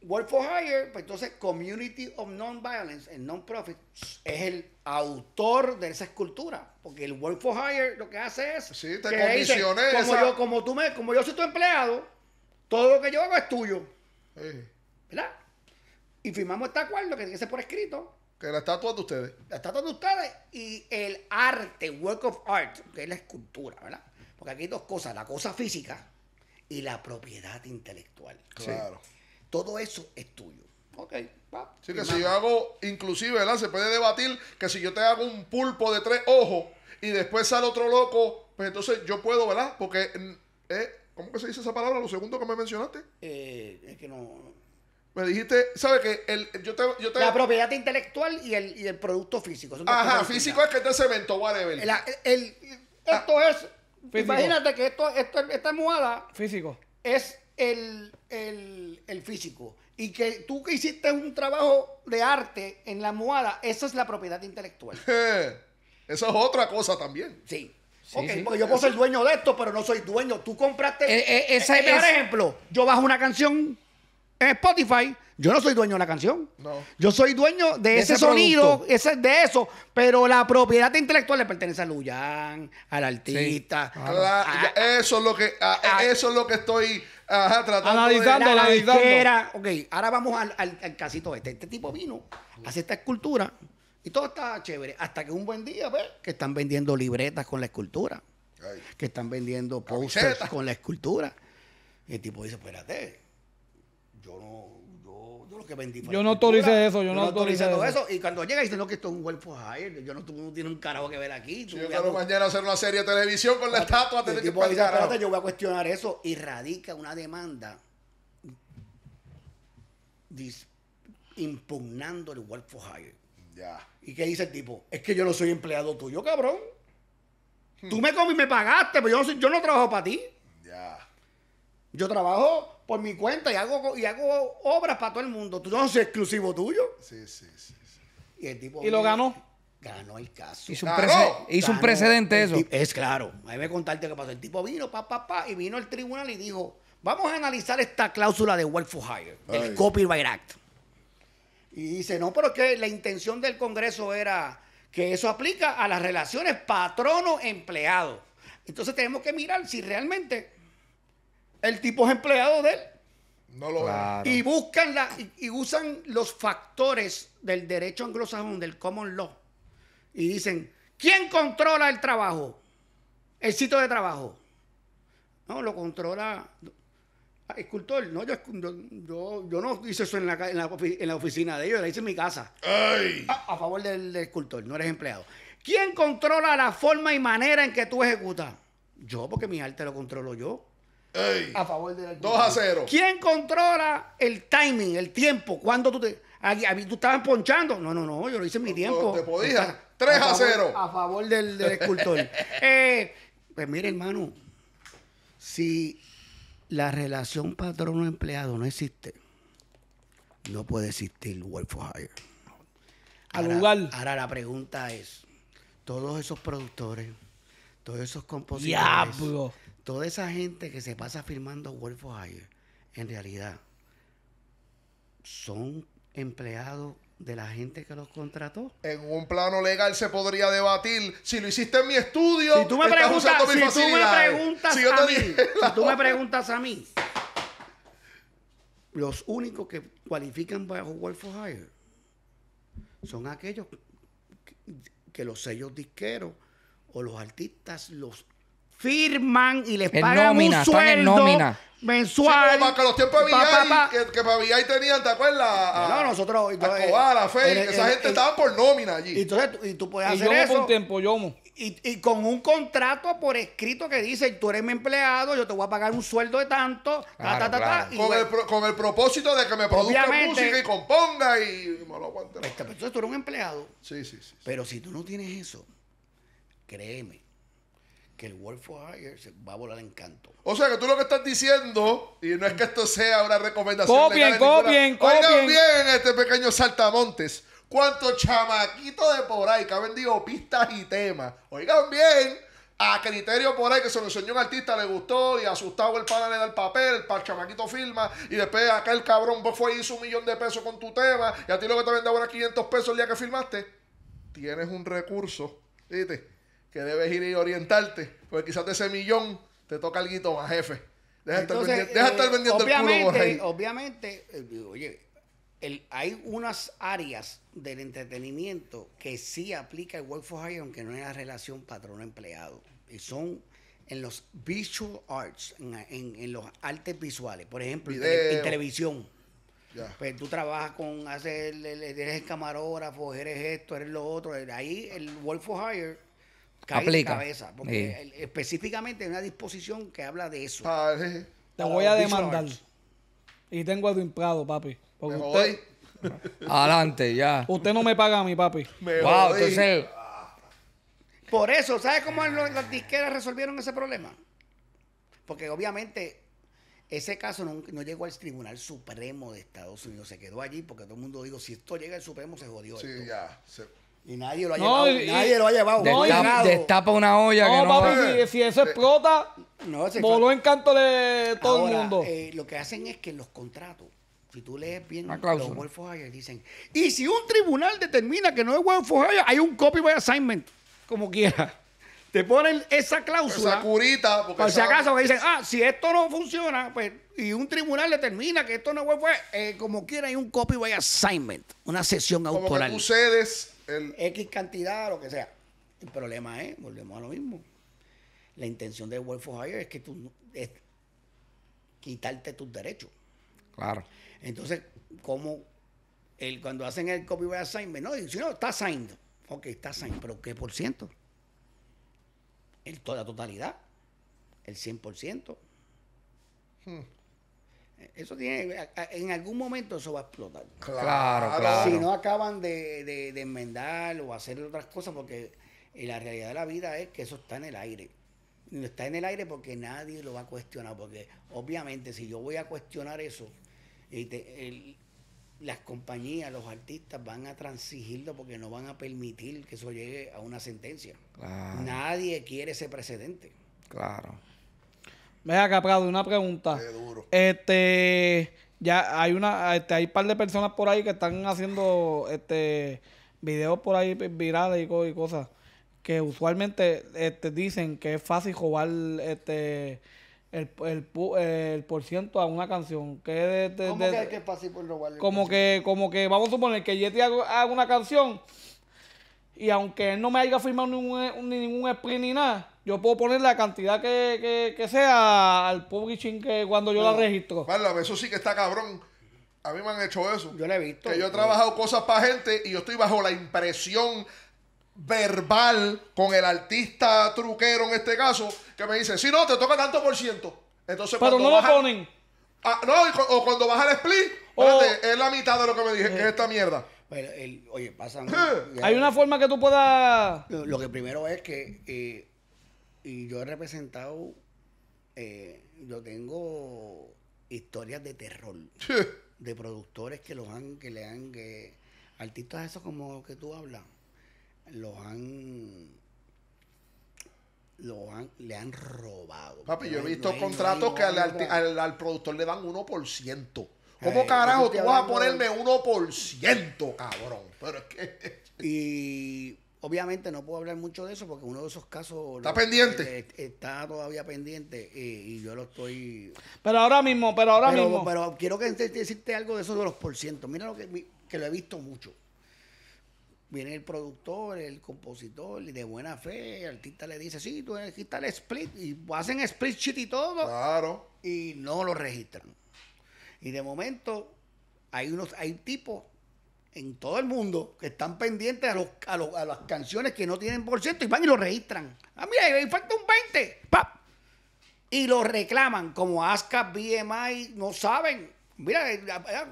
Work for Hire, pues entonces Community of Nonviolence, el non-profit, es el autor de esa escultura. Porque el Work for Hire lo que hace es. Sí, te que como, yo, como, tú me, como yo soy tu empleado, todo lo que yo hago es tuyo. ¿Verdad? Y firmamos este acuerdo que tiene que ser por escrito. Que la estatua de ustedes. La estatua de ustedes y el arte, work of art, que es la escultura, ¿verdad? Porque aquí hay dos cosas, la cosa física y la propiedad intelectual. Claro. Todo eso es tuyo. Ok, va. que si yo hago, inclusive, ¿verdad? Se puede debatir que si yo te hago un pulpo de tres ojos y después sale otro loco, pues entonces yo puedo, ¿verdad? Porque, mm, eh, ¿cómo que se dice esa palabra? Lo segundo que me mencionaste. Eh, es que no. Me dijiste, ¿sabes qué? yo te, La propiedad intelectual y el, producto físico. Ajá, físico es que este cemento, whatever. El, esto ah. es. Imagínate que esto, esto, esta almohada. Físico. Es el, físico y que tú que hiciste un trabajo de arte en la moada, esa es la propiedad intelectual. Eh, eso es otra cosa también. Sí. porque yo puedo ser dueño de esto, pero no soy dueño. Tú compraste. Eh, eh, eh ejemplo. Yo bajo una canción en Spotify. Yo no soy dueño de la canción. No. Yo soy dueño de, ese, sonido, ese, de eso. Pero la propiedad intelectual le pertenece a Luyan, al artista. Ah, eso, es lo que, ah, ah, eso es lo que estoy Ajá, tratando analizando, de... la analizando. Ok, ahora vamos al, al, casito este. Este tipo vino, hace esta escultura y todo está chévere. Hasta que un buen día ve, que están vendiendo libretas con la escultura. Que están vendiendo posters con la escultura. Y el tipo dice, espérate, yo no que vendí. Yo no autorice eso, yo, no autorice todo eso. Y cuando llega y dice, no, que esto es un cuerpo hire, yo no, tú no tienes un carajo que ver aquí. Tú yo a... mañana hacer una serie de televisión con la estatua, yo voy a cuestionar eso y radica una demanda dis... impugnando el work Ya. ¿Y qué dice el tipo? Es que yo no soy empleado tuyo, cabrón. Hmm. Tú me comes y me pagaste, pero yo yo no trabajo para ti. Yo trabajo por mi cuenta y hago, y hago obras para todo el mundo. Tú no es exclusivo tuyo. Sí, sí, sí. Y, el tipo, ¿Y lo ganó. Ganó el caso. Hizo, un, precedente eso. Es claro. Ahí me contarte qué pasó. El tipo vino, pa, pa, pa, y vino al tribunal y dijo: Vamos a analizar esta cláusula de Work for Hire, el Copyright Act. Y dice: No, pero es que la intención del Congreso era que eso aplica a las relaciones patrono-empleado. Entonces tenemos que mirar si realmente el tipo es empleado de él. No lo Y buscan la, y, usan los factores del derecho anglosajón, del common law. Y dicen, ¿quién controla el trabajo? El sitio de trabajo. No, lo controla. Ah, escultor, no, yo, no hice eso en la, oficina de ellos, lo hice en mi casa. Ay. A, favor del escultor, no eres empleado. ¿Quién controla la forma y manera en que tú ejecutas? Yo, porque mi arte lo controlo yo a favor del 2 a 0. ¿Quién controla el timing, el tiempo? ¿Cuándo tú te.? a tú estabas ponchando. No, no, no, yo lo hice en mi tiempo. te podías. 3 a, 0. A favor del, del escultor. Eh, pues mire, hermano, si la relación patrono-empleado no existe, no puede existir Work for Hire. Al ahora, Ahora la pregunta es: todos esos productores, todos esos compositores, toda esa gente que se pasa firmando Wolf for Hire, en realidad, son empleados de la gente que los contrató. En un plano legal se podría debatir si lo hiciste en mi estudio. Si tú me preguntas, si tú me preguntas a mí, si tú me preguntas a mí, los únicos que cualifican bajo Wolf for Hire son aquellos que, que los sellos disqueros o los artistas los firman y les pagan nómina, un sueldo mensual. Sí, que los tiempos de que, que para tenían, ¿te acuerdas? A, no, nosotros. a la eh, a esa gente estaba por nómina allí. Y y tú puedes hacer eso. Y, con un contrato por escrito que dice, tú eres mi empleado, yo te voy a pagar un sueldo de tanto, ta, ta, con, con, el, propósito de que me produzca música y componga y... Me lo aguante, pues, entonces tú eres un empleado. Sí, sí, sí. Pero si tú no tienes eso, créeme, que el Wolf for Hire se va a volar en canto. O sea que tú lo que estás diciendo, y no es que esto sea una recomendación. Copien, copien, copien. Oigan bien este pequeño saltamontes. Cuántos chamaquitos de por ahí que ha vendido pistas y temas. Oigan bien, a criterio por ahí que se lo enseñó un artista, le gustó y asustado el pana le da el papel, el, el chamaquito firma y después acá el cabrón fue y hizo un millón de pesos con tu tema y a ti lo que te ahora 500 pesos el día que filmaste, Tienes un recurso, ¿viste? que debes ir y orientarte, porque quizás de ese millón te toca el algo más, jefe. Deja estar, eh, vendiendo el culo, Obviamente, eh, oye, hay unas áreas del entretenimiento que sí aplica el Work for Hire, aunque no es la relación patrón-empleado. Y son en los visual arts, en, en, los artes visuales. Por ejemplo, en, televisión. Pues tú trabajas con, hacer, eres el camarógrafo, eres esto, eres lo otro. Ahí el Work for Hire Aplica. de cabeza. Porque específicamente hay una disposición que habla de eso. Ah, Te voy a demandar. Y tengo a papi. Porque Adelante, ya. Usted no me paga a mí, papi. wow, Por eso, ¿sabes cómo las disqueras resolvieron ese problema? Porque obviamente ese caso no, llegó al Tribunal Supremo de Estados Unidos, se quedó allí porque todo el mundo dijo, si esto llega al Supremo se jodió. Sí, ya. Se... Y nadie lo ha llevado. nadie lo ha llevado. Destapa, una olla No, papi, si, eso explota, voló en canto de todo el mundo. Eh, lo que hacen es que los contratos, si tú lees bien los World dicen, y si un tribunal determina que no es World for Hire, hay un copy by assignment, como quiera. Te ponen esa cláusula. Esa curita. Por si acaso que dicen, ah, si esto no funciona, pues, y un tribunal determina que esto no fue, eh, como quiera, hay un copyright assignment, una sesión Como que tú cedes X cantidad, lo que sea. El problema es, volvemos a lo mismo. La intención de Wolf of Hire es que tú quitarte tus derechos. Claro. Entonces, como el, cuando hacen el copyright assignment, no, si no, está signed. Ok, está signed, pero ¿qué por ciento? toda la totalidad, el 100%. Eso tiene, en algún momento eso va a explotar. Claro, claro. Si no acaban de, de, enmendar o hacer otras cosas, porque eh, la realidad de la vida es que eso está en el aire. Está en el aire porque nadie lo va a cuestionar, porque obviamente si yo voy a cuestionar eso, las compañías, los artistas van a transigirlo porque no van a permitir que eso llegue a una sentencia. Nadie quiere ese precedente. Claro. Venga, Caprado, una pregunta. Qué duro. Este, ya hay una, este, hay un par de personas por ahí que están haciendo este videos por ahí virales y, cosas que usualmente este, dicen que es fácil jugar este el, el, por ciento a una canción. ¿Cómo que, es fácil por Como que, como que vamos a suponer que Yeti haga una canción y aunque él no me haya firmado ningún, ningún split ni nada, yo puedo poner la cantidad que, sea al publishing que cuando yo la registro. claro eso sí que está cabrón. A mí me han hecho eso. Yo le he visto. Que yo he trabajado cosas para gente y yo estoy bajo la impresión verbal con el artista truquero en este caso, que me dice, si no, te toca tanto por ciento. Entonces, Pero no lo ponen. Ah, no, o cuando baja el split, espérate, es la mitad de lo que me dije, que es esta mierda el, oye, pasa. ¿Hay una forma que tú puedas.? Lo, que primero es que. Eh, y yo he representado. Eh, yo tengo historias de terror. de productores que los han. Que le han. Que, artistas esos como que tú hablas. Los han. le han robado. Papi, yo he visto contratos que al, al productor le dan 1%. ¿Cómo carajo tú vas a ponerme 1%, cabrón? Pero es que... y obviamente no puedo hablar mucho de eso porque uno de esos casos... Está pendiente. Eh, eh, está todavía pendiente eh, y, yo lo estoy... Pero ahora mismo, pero ahora mismo... Pero quiero que decirte algo de eso de los porcientos. Mira lo que, lo he visto mucho. Viene el productor, el compositor, y de buena fe, el artista le dice, sí, tú eres el split, y hacen split shit y todo. Claro. Y no lo registran. Y de momento hay unos, hay tipos en todo el mundo que están pendientes a, a, las canciones que no tienen por ciento y van y lo registran. Ah, mira, ahí falta un 20. ¡Pap! Y lo reclaman como ASCA, BMI, no saben. Mira, eh,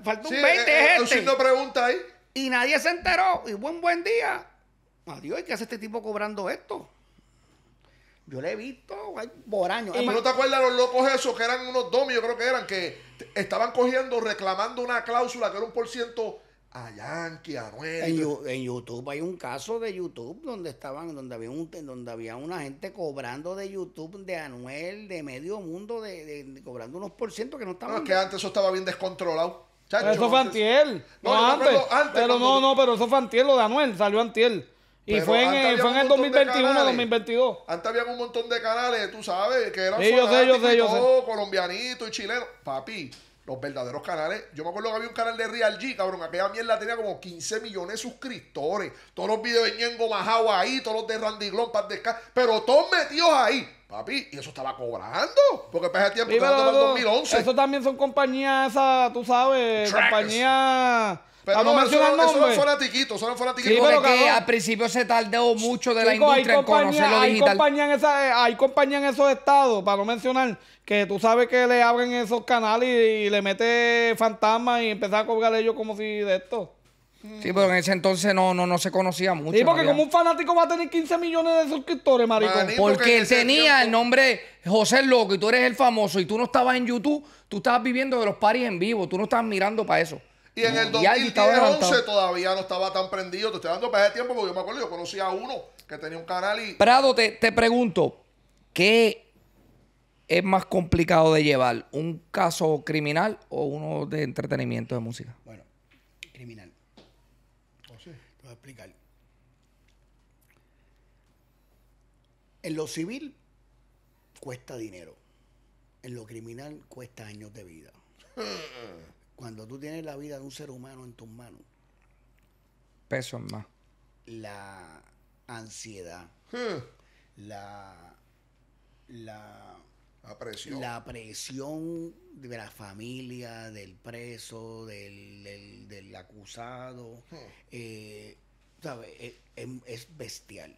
falta un 20. Eh, eh, este. Y nadie se enteró. Y buen buen día. Adiós, ¿y qué hace este tipo cobrando esto? Yo le he visto hay por ¿Y no te acuerdas los locos esos que eran unos domi, yo creo que eran, que estaban cogiendo, reclamando una cláusula que era un por ciento a Yankee, a Noel. En, YouTube hay un caso de YouTube donde estaban, donde había un, donde había una gente cobrando de YouTube de Anuel, de medio mundo, de, de, cobrando unos por ciento que no estaban. No, es que antes eso estaba bien descontrolado. eso fue No, no antes. pero no, no, pero eso fue Antiel, lo de Anuel, salió Antiel. Y fue en, fue en el 2021, 2022. Antes había un montón de canales, tú sabes, que eran sí, yo colombianito y chileno. Papi, los verdaderos canales. Yo me acuerdo que había un canal de Real G, cabrón. Aquella mierda tenía como 15 millones de suscriptores. Todos los videos de Ñengo Majao ahí, todos los de Randy descar pero todos metidos ahí. Papi, y eso estaba cobrando. Porque para ese tiempo, sí, el 2011. Eso también son compañías tú sabes, compañías no, mencionar nombres. Eso no fue latiquito, eso no fue latiquito. Sí, pero que al principio se tardó mucho de la industria en conocer lo digital. Compañía esa, eh, hay compañía en esos estados, para no mencionar, que tú sabes que le abren esos canales y, le mete fantasmas y empezar a cobrar ellos como si de esto. Sí, pero en ese entonces no, no, no se conocía mucho. Y porque como un fanático va a tener 15 millones de suscriptores, maricón. porque tenía el nombre José Loco y tú eres el famoso y tú no estabas en YouTube, tú estabas viviendo de los paris en vivo, tú no estabas mirando para eso. Y en el 2011 todavía no estaba tan prendido. Te estoy dando para ese tiempo porque yo me acuerdo, yo conocí a uno que tenía un canal y. Prado, te, pregunto, ¿qué es más complicado de llevar? ¿Un caso criminal o uno de entretenimiento de música? Bueno, criminal. No oh, sé. Te voy a explicar. En lo civil cuesta dinero. En lo criminal cuesta años de vida. Cuando tú tienes la vida de un ser humano en tus manos. Peso más. La ansiedad. Hmm. La, la, presión. La presión de la familia, del preso, del, acusado. Hmm. Eh, ¿Sabes? Eh, em, es, bestial.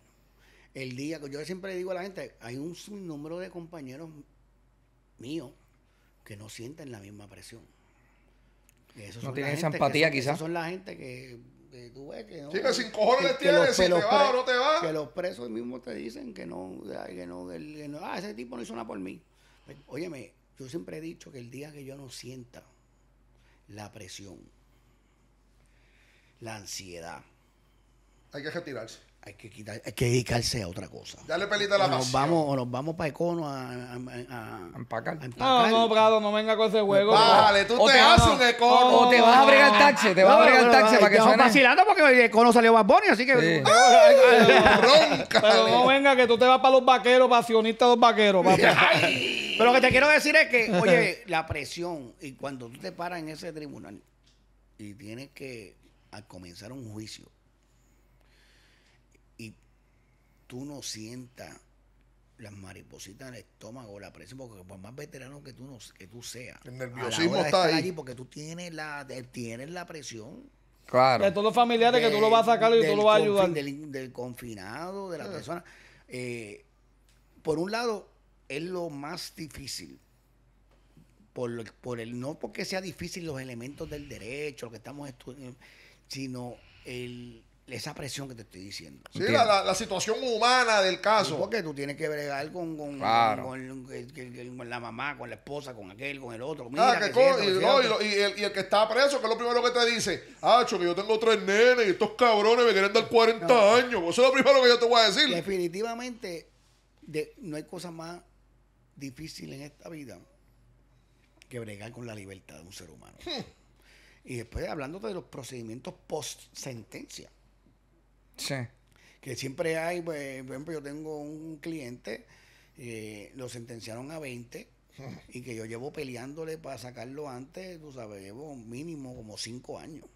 El día que yo siempre digo a la gente, hay un número de compañeros míos que no sienten la misma presión no tienen esa empatía, quizás. Son la gente que tú ves que no. Sí, que sin cojones tienes, si te no te va. Que los presos mismos te dicen que no, que no, que no, ah, ese tipo no hizo nada por mí. Pues, óyeme, yo siempre he dicho que el día que yo no sienta la presión, la ansiedad. Hay que retirarse hay que quitar, hay que dedicarse a otra cosa. Dale pelita la nos vamos nos vamos para Econo a, a, a, a empacar. No, no, Prado, no venga con ese juego. Vale, tú o te, haces un Econo. O te vas a bregar el taxi, te vas a bregar el taxi para que suene. vacilando porque el Econo salió más y así que... pero, no venga que tú te vas para los vaqueros, pasionista de los vaqueros. pero lo que te quiero decir es que, oye, la presión, y cuando tú te paras en ese tribunal y tienes que, comenzar un juicio, tú no sientas las maripositas en el estómago, la presión, porque por más veterano que tú no, que tú seas, el nerviosismo está ahí. porque tú tienes la, la presión. Claro. De todos los familiares que tú lo vas a sacar y tú lo vas a ayudar. Del, confinado, de la eh. persona. Eh, por un lado, es lo más difícil. Por, el, no porque sea difícil los elementos del derecho, lo que estamos estudiando, sino el, esa presión que te estoy diciendo. Sí, la, situación humana del caso. porque tú tienes que bregar con, la mamá, con la esposa, con aquel, con el otro. y, el, que está preso, que es lo primero que te dice, Hacho, que yo tengo tres nenes y estos cabrones me quieren dar 40 años. Eso es lo primero que yo te voy a decir. Definitivamente, no hay cosa más difícil en esta vida que bregar con la libertad de un ser humano. Hmm. Y después hablando de los procedimientos post sentencia. Que siempre hay, pues, por ejemplo, yo tengo un cliente, eh, lo sentenciaron a 20 y que yo llevo peleándole para sacarlo antes, tú sabes, llevo mínimo como 5 años.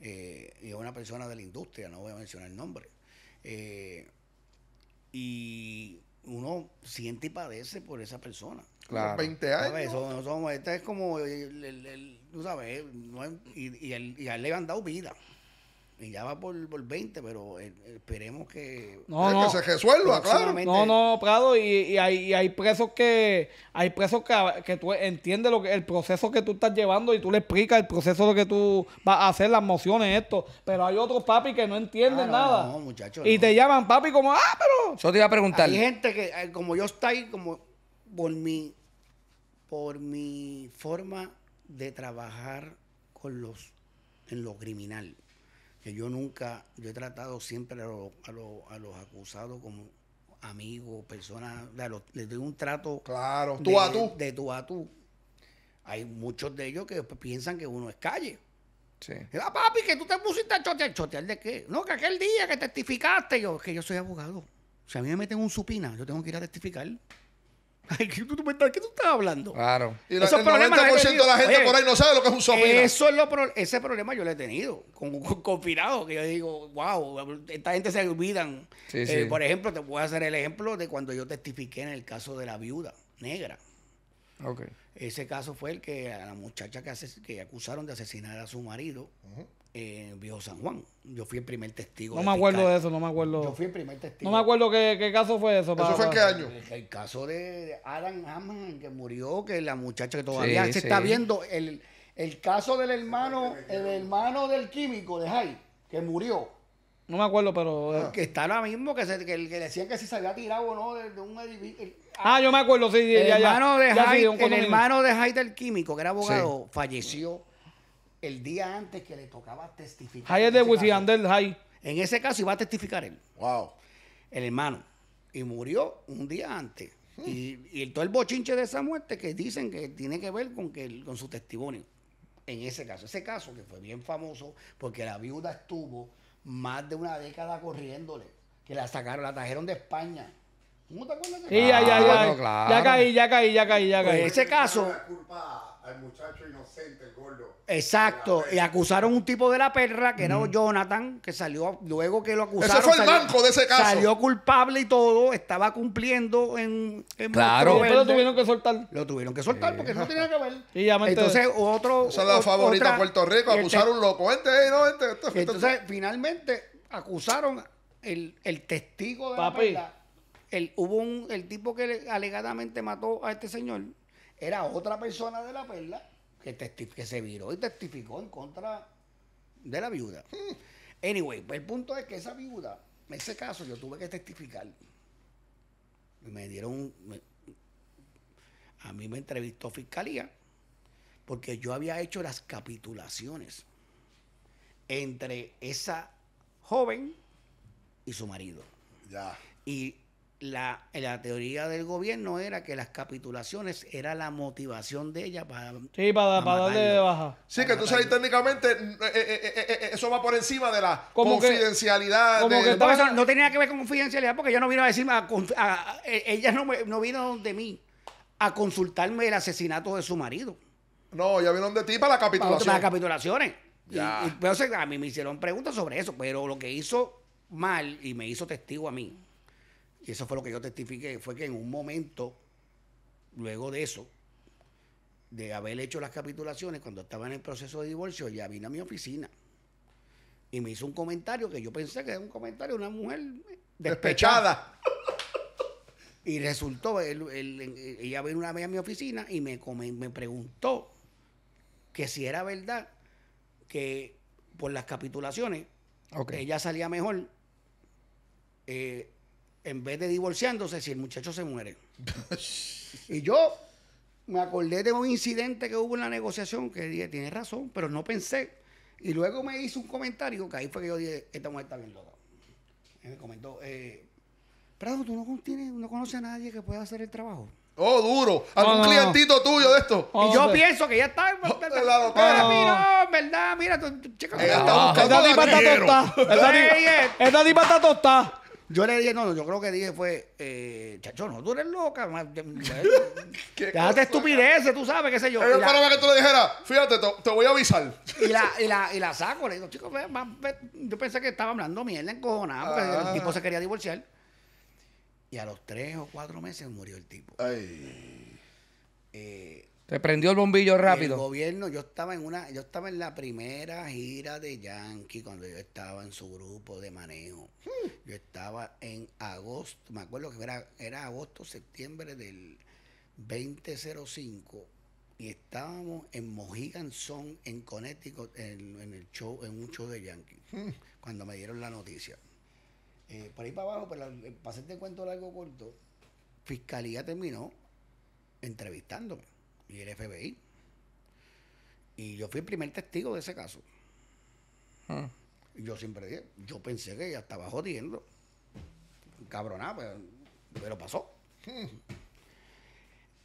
y eh, es una persona de la industria, no voy a mencionar el nombre. Eh, y uno siente y padece por esa persona. Claro. 20 años. Este es como, tú sabes, y, y él le han dado vida y ya va por, por 20, pero eh, esperemos que, no, no. se resuelva, claro. No, no, Prado, y, y, hay, presos que hay presos que, que, tú entiendes lo que, el proceso que tú estás llevando y tú le explicas el proceso de que tú vas a hacer, las mociones, esto. Pero hay otros papi que no entienden nada. No, muchachos. y te llaman papi como, ah, pero... Yo te iba a preguntar. Hay gente que, eh, como yo estoy, como por mi, por mi forma de trabajar con los en lo criminal que yo nunca, yo he tratado siempre a, a, a los acusados como amigos, personas, les doy un trato. Claro, tú de, a tú. De tú a tú. Hay muchos de ellos que piensan que uno es calle. Sí. Ah, papi, que tú te pusiste a chotear. ¿Chotear de qué? No, que aquel día que testificaste, yo, que yo soy abogado. Si a mí me meten un supina, yo tengo que ir a testificar. ¿Qué tú, ¿Qué tú estás hablando? Claro. Y el 90% de la gente por ahí no sabe lo que es un sopina. Eso es lo ese problema yo lo he tenido con, un confinado que yo digo, wow, esta gente se olvidan. Eh, por ejemplo, te voy a hacer el ejemplo de cuando yo testifiqué en el caso de la viuda negra. Okay. Ese caso fue el que a la muchacha que, que acusaron de asesinar a su marido eh, Viejo San Juan. Yo fui el primer testigo. No me este acuerdo de eso, no me acuerdo. Yo fui el primer testigo. No me acuerdo qué, caso fue eso. ¿Eso fue en qué año? El, caso de Alan Hammond, que murió, que la muchacha que todavía se está viendo. El, el caso del hermano, el hermano del químico de Jai, que murió. No me acuerdo, pero. Eh. Ah. Que está ahora mismo, que, se, que, que, que si se había tirado o no de, un edificio. Ah, ah, yo me acuerdo, sí, el hermano De Hyde, el hermano de Hyde, del químico, que era abogado, falleció el día antes que le tocaba testificar. En ese caso iba a testificar él. Wow. El hermano. Y murió un día antes. Y, todo el bochinche de esa muerte que dicen que tiene que ver con, que, con su testimonio. En ese caso. Ese caso que fue bien famoso porque la viuda estuvo más de una década corriéndole. Que la sacaron, la trajeron de España. ¿Cómo te acuerdas ya, ah, ya, caí, ya caí, ya caí, ya pues caí. en ese caso al muchacho inocente, gordo. Exacto. Y acusaron un tipo de la perra, que era Jonathan, que salió luego que lo acusaron. Ese fue el salió, de ese caso. Salió culpable y todo, estaba cumpliendo en. claro. Pero lo tuvieron que soltar. Lo tuvieron que soltar porque no tenía que ver. Y entonces, otro. Esa es la favorita Puerto Rico, este, acusaron un loco. Eh, entonces, finalmente, acusaron el, el testigo de la perra. El, hubo un, el tipo que alegadamente mató a este señor era otra persona de la perla que, se viró y testificó en contra de la viuda. Hmm. Anyway, el punto es que esa viuda, en ese caso yo tuve que testificar. Me dieron, a mí me entrevistó fiscalía porque yo había hecho las capitulaciones entre esa joven y su marido. Ya. Y la, la, teoría del gobierno era que las capitulaciones era la motivación de ella para. Sí, para, darle baja. Sí, que tú sabes técnicamente eh, eh, eh, eso va por encima de la como confidencialidad. que no tenía que ver con confidencialidad porque ella no vino a decirme. ella no, vino donde mí a consultarme el asesinato de su marido. No, ya vino de ti para la capitulación. Para, las capitulaciones. Pues, a mí me hicieron preguntas sobre eso, pero lo que hizo mal y me hizo testigo a mí y eso fue lo que yo testifiqué, fue que en un momento, luego de eso, de haber hecho las capitulaciones, cuando estaba en el proceso de divorcio, ella vino a mi oficina y me hizo un comentario que yo pensé que era un comentario de una mujer despechada. y resultó, ella vino una vez a mi oficina y me, me preguntó que si era verdad que por las capitulaciones ella salía mejor eh, en vez de divorciándose si el muchacho se muere. y yo me acordé de un incidente que hubo en la negociación que dije, tiene razón, pero no pensé. Y luego me hizo un comentario que ahí fue que yo dije, esta mujer está bien loca. me comentó, eh, Prado, tú no, tienes, no conoces a nadie que pueda hacer el trabajo. Oh, duro. Algún clientito tuyo de esto. y yo pienso que ya está. no, oh, la pero mira, en verdad, mira, tú, es está ah, esta tipa está tostada. Esta tipa está tostada. Yo le dije, no, no, yo creo que dije fue, eh, chacho, no, tú eres loca. Déjate estupideces, tú sabes, qué sé yo. Pero la... para que tú le dijeras, fíjate, te, voy a avisar. Y la, y la, y la saco, le digo, chicos, yo pensé que estaba hablando mierda encojonada, porque el ah. tipo se quería divorciar. Y a los tres o cuatro meses murió el tipo. Ay. Eh, se prendió el bombillo rápido. El gobierno, yo estaba en una, yo estaba en la primera gira de Yankee cuando yo estaba en su grupo de manejo. Yo estaba en agosto, me acuerdo que era, era agosto, septiembre del 2005 y estábamos en Mohegan en Connecticut en, el show, en un show de Yankee, cuando me dieron la noticia. Eh, por ahí para abajo, pero para hacerte cuento largo corto, Fiscalía terminó entrevistándome y el FBI. Y yo fui el primer testigo de ese caso. Ah. yo siempre dije, yo pensé que ella estaba jodiendo. Cabronada, pues, pero, pasó. Hmm.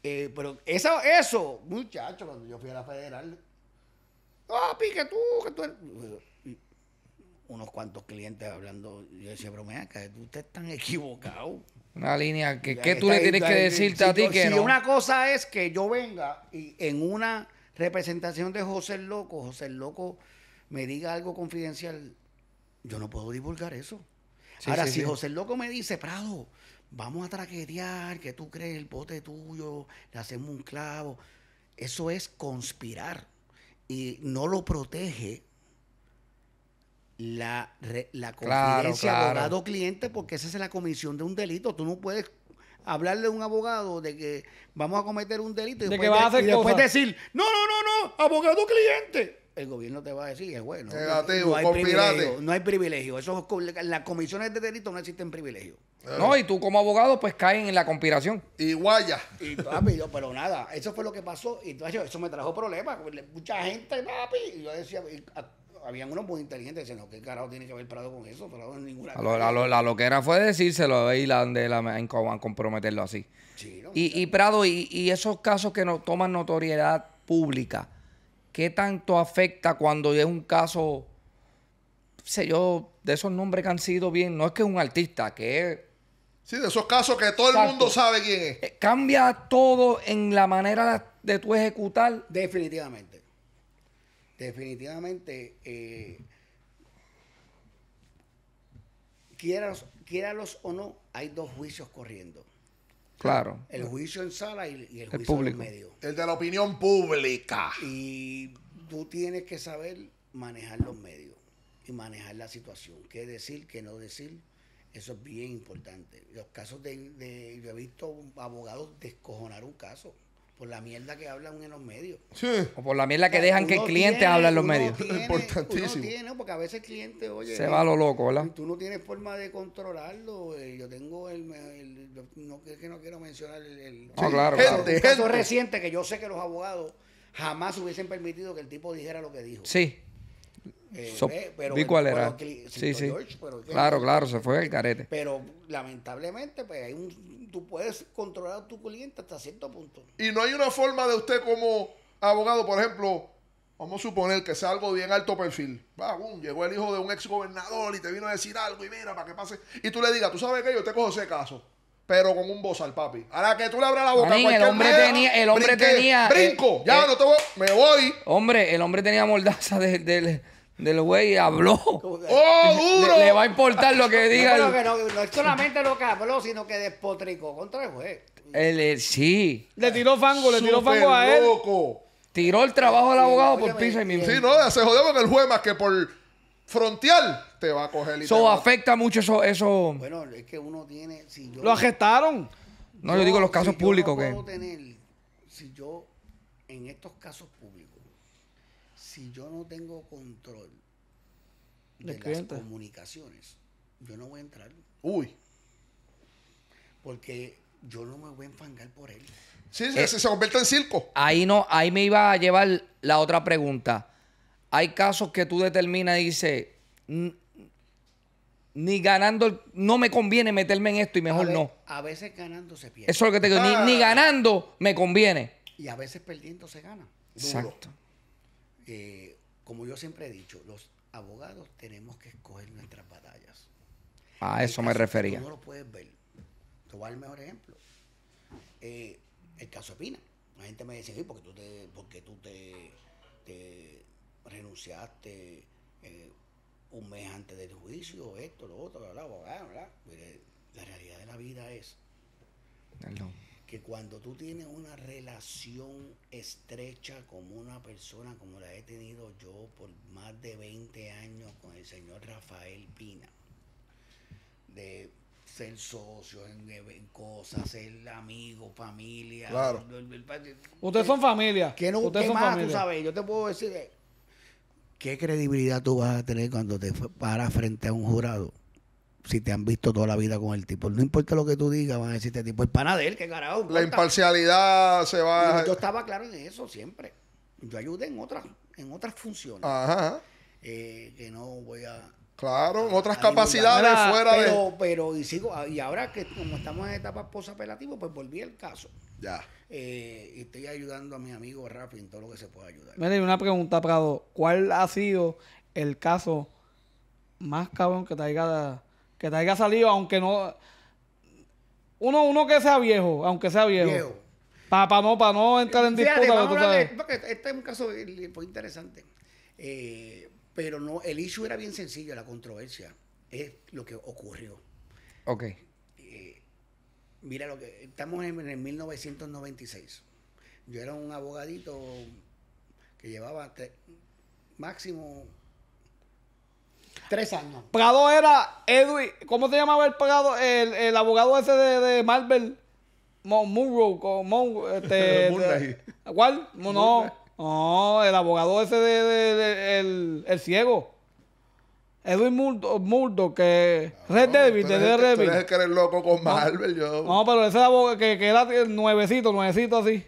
Eh, pero eso, eso, muchacho, cuando yo fui a la federal, ¡Ah, pique tú, que tú eres! unos cuantos clientes hablando. Yo decía, bromea, que tú estás tan equivocado. Una línea que tú le tienes que decirte a ti que no. una cosa es que yo venga y en una representación de José Loco, José el Loco me diga algo confidencial, yo no puedo divulgar eso. Ahora, si José el Loco me dice, Prado, vamos a traquetear, que tú crees el bote tuyo, le hacemos un clavo, eso es conspirar y no lo protege la, la confidencia abogado-cliente, porque esa es la comisión de un delito. Tú no puedes hablarle a un abogado de que vamos a cometer un delito y, después, decir, no, no, no, no, abogado-cliente. El gobierno te va a decir, es bueno. Negativo, no, hay privilegio, no hay privilegio. Eso, las comisiones de delito no existen privilegios No, y tú como abogado, pues caen en la conspiración. Y guaya. Y pero nada, eso fue lo que pasó. Y eso me trajo problemas. Mucha gente, papi. Y yo decía, ah, habían unos muy inteligentes que ¿qué carajo tiene que ver Prado con eso? Prado ninguna la, loquera fue decírselo y la, de la, en, comprometerlo así. y, Prado, y, esos casos que no, toman notoriedad pública, ¿qué tanto afecta cuando es un caso, sé yo, de esos nombres que han sido bien, no es que es un artista, que es... Sí, de esos casos que todo el mundo sabe quién es. Eh, cambia todo en la manera de tu ejecutar. Definitivamente definitivamente, eh, o no, hay dos juicios corriendo. Claro. El juicio en sala y, el juicio en medio. El de la opinión pública. Y tú tienes que saber manejar los medios y manejar la situación. ¿Qué decir, qué no decir? Eso es bien importante. Los casos de, yo he visto abogados descojonar un caso por la mierda que hablan en los medios. Sí. O por la mierda que dejan que el cliente hable habla en los medios. Tiene, Importantísimo. tiene, porque a veces el cliente, oye. Se va a lo loco, ¿verdad? Tú no tienes forma de controlarlo. Eh, yo tengo el. no, que no quiero mencionar el. el claro. claro. caso reciente que yo sé que los abogados jamás hubiesen permitido que el tipo dijera lo que dijo. Sí. Eh, vi cuál era. sí, sí. claro, claro, se fue el carete. Pero lamentablemente, pues, hay un, tú puedes controlar a tu cliente hasta cierto punto. Y no hay una forma de usted como abogado, por ejemplo, vamos a suponer que sea algo bien alto perfil. Va, boom, llegó el hijo de un ex gobernador y te vino a decir algo y mira, para que pase. Y tú le digas, tú sabes que yo te cojo ese caso pero con un al papi. Ahora que tú le abras la boca a el hombre tenía, el hombre tenía eh, brinco, ya eh, no te me voy. Hombre, el hombre tenía mordaza del... de, del güey habló. ¡Oh, Le, va a importar lo que diga. No, no, es solamente lo que habló, sino que despotricó contra el juez. Él, sí. Le tiró fango, le tiró fango a él. Loco. Tiró el trabajo del abogado por pisa y mi Sí, no, se jodió con el juez más que por frontal te va a coger. Eso afecta mucho eso, eso. Bueno, es que uno tiene. Lo arrestaron. No, yo, digo los casos públicos. Yo puedo que... tener, si yo, en estos casos públicos si yo no tengo control de las comunicaciones, yo no voy a entrar. Uy. Porque yo no me voy a enfangar por él. Sí, eh, se convierte en circo. Ahí no, ahí me iba a llevar la otra pregunta. Hay casos que tú determinas y dices, ni ganando, no me conviene meterme en esto y mejor no. A veces ganando se pierde. Eso es lo que te digo, ni, ah. ganando me conviene. Y a veces perdiendo se gana. Exacto. Eh, como yo siempre he dicho, los abogados tenemos que escoger nuestras batallas. A eso me refería. Tú no lo puedes ver. Te voy el mejor ejemplo. Eh, el caso Pina. La gente me dice, sí, porque tú te, porque tú te, renunciaste eh, un mes antes del juicio, esto, lo otro, bla, bla, bla, bla. la realidad de la vida es. No que cuando tú tienes una relación estrecha con una persona como la he tenido yo por más de 20 años con el señor Rafael Pina, de ser socio, en, cosas, ser amigo, familia. Ustedes son familia. ¿qué más, tú sabes? Yo te puedo decir, eh, ¿qué credibilidad tú vas a tener cuando te paras frente a un jurado? si te han visto toda la vida con el tipo. No importa lo que tú digas, van a decirte este tipo, el pana que carajo. La imparcialidad se va. Yo, yo estaba claro en eso siempre. Yo ayudé en otras, en otras funciones. Ajá. Eh, que no voy a. Claro, en otras capacidades fuera de. Pero, y sigo, ah, y ahora que como estamos en etapa post pues volví al caso. Ya. y eh, estoy ayudando a mis amigos Rafi en todo lo que se pueda ayudar. Mira, una pregunta, Prado. ¿Cuál ha sido el caso más cabrón que te a que te haya salido, aunque no. Uno, que sea viejo, aunque sea viejo. viejo. Para no, entrar en disputa. este es un caso muy interesante. Eh, pero no, el issue era bien sencillo, la controversia. Es lo que ocurrió. Ok. Eh, mira, lo que estamos en, en el 1996. Yo era un abogadito que llevaba máximo Tres años. Prado era Edwin. ¿Cómo se llamaba el Prado? El, abogado ese de, de Marvel. Munro. Este, ¿Cuál? No. No, el abogado ese de, de el, el, ciego. Edwin Muldo que. No, Red de Red que eres loco con Marvel, yo. No, pero ese abogado que, que era nuevecito, nuevecito así.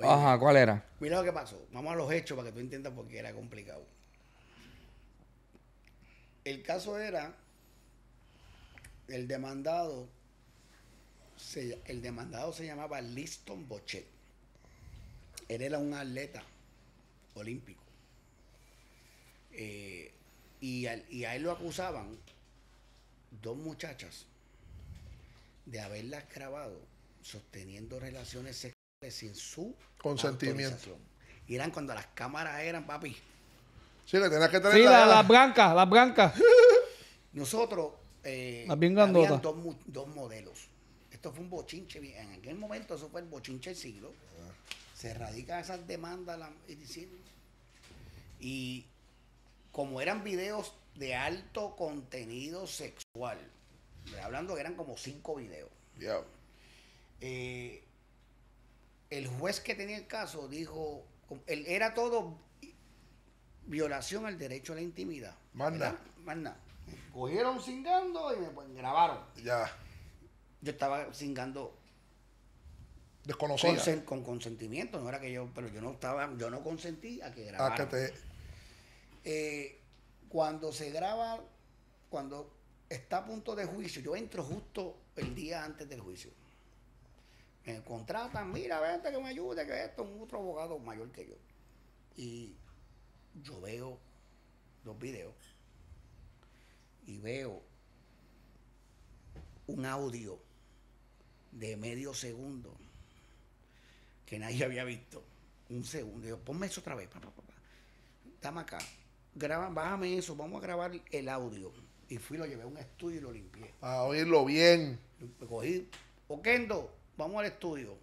Ajá, ¿cuál era? Mira lo que pasó. Vamos a los hechos para que tú entiendas porque era complicado. El caso era, el demandado, el demandado se llamaba Liston Bochet. Él era un atleta olímpico. Eh, y, a él lo acusaban dos muchachas de haberlas grabado sosteniendo relaciones sexuales sin su consentimiento. Y eran cuando las cámaras eran, papi. Sí, la la, blancas, Nosotros. Eh, dos, modelos. Esto fue un bochinche. En aquel momento, eso fue el bochinche del siglo. Se radica esas demandas. y como eran videos de alto contenido sexual, hablando que eran como cinco videos. Eh, el juez que tenía el caso dijo, él, era todo violación al derecho a la intimidad. Manda. Manda. Cogieron cingando y me grabaron. Ya. Yo estaba cingando. Desconocida. Con, consentimiento, no era que yo, pero yo no estaba, yo no consentí a que grabaran. que te... Eh, cuando se graba, cuando está a punto de juicio, yo entro justo el día antes del juicio. Me contratan, mira, vente que me ayude, que esto, un otro abogado mayor que yo. Y yo veo los videos y veo un audio de medio segundo que nadie había visto. Un segundo. Yo, ponme eso otra vez. Dame acá. Graba, bájame eso. Vamos a grabar el audio. Y fui, lo llevé a un estudio y lo limpié. Para oírlo bien. Me cogí. Oquendo, vamos al estudio.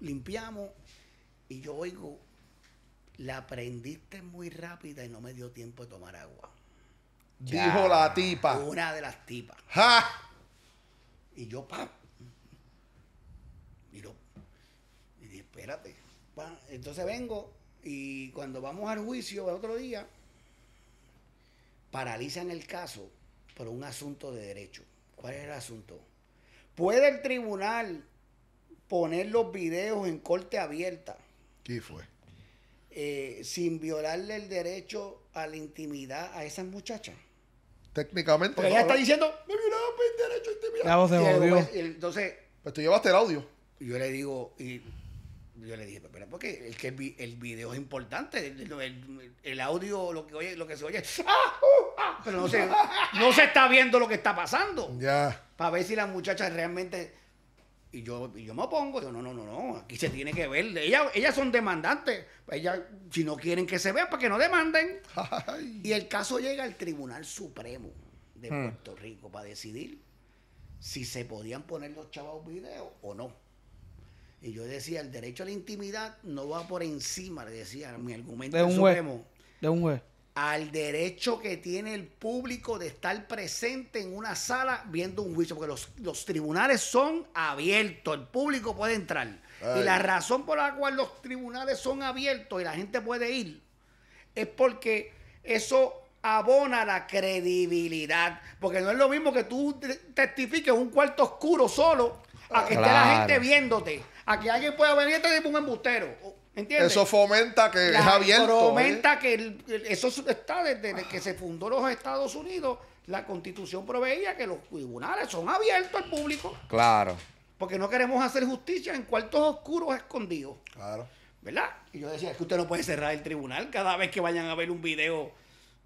Limpiamos. Y yo oigo la aprendiste muy rápida y no me dio tiempo de tomar agua. Dijo la tipa. Una de las tipas. ¡Ja! Y yo, pa. miro y dije, espérate. Entonces vengo y cuando vamos al juicio el otro día, paralizan el caso por un asunto de derecho. ¿Cuál es el asunto? ¿Puede el tribunal poner los videos en corte abierta? ¿Qué fue? Eh, sin violarle el derecho a la intimidad a esas muchachas. Técnicamente. Porque ella está diciendo, me violaba el derecho a intimidad. La voz de y entonces, Pues tú llevaste el audio. yo le digo, y yo le dije, pero espera, porque el, que el, video es importante, el, audio, lo que, oye, lo que se oye, ah, uh, ah", pero no se, está viendo lo que está pasando. Ya. para ver si las muchachas realmente y yo, yo me opongo, yo no, no, no, no, aquí se tiene que ver. Ellas, ellas son demandantes. Ellas, si no quieren que se vea, para que no demanden. Y el caso llega al Tribunal Supremo de hmm. Puerto Rico para decidir si se podían poner los chavos videos o no. Y yo decía, el derecho a la intimidad no va por encima, le decía mi argumento de un supremo. De un juez al derecho que tiene el público de estar presente en una sala viendo un juicio, porque los, tribunales son abiertos, el público puede entrar. Y la razón por la cual los tribunales son abiertos y la gente puede ir es porque eso abona la credibilidad, porque no es lo mismo que tú testifiques un cuarto oscuro solo a que esté la gente viéndote, a que alguien pueda venir y te un embustero. Eso fomenta que es abierto. ¿eh? Fomenta que eso está desde, que se fundó los Estados Unidos. La constitución proveía que los tribunales son abiertos al público. Claro. Porque no queremos hacer justicia en cuartos oscuros escondidos. Claro. ¿Verdad? Y yo decía, es que usted no puede cerrar el tribunal cada vez que vayan a ver un video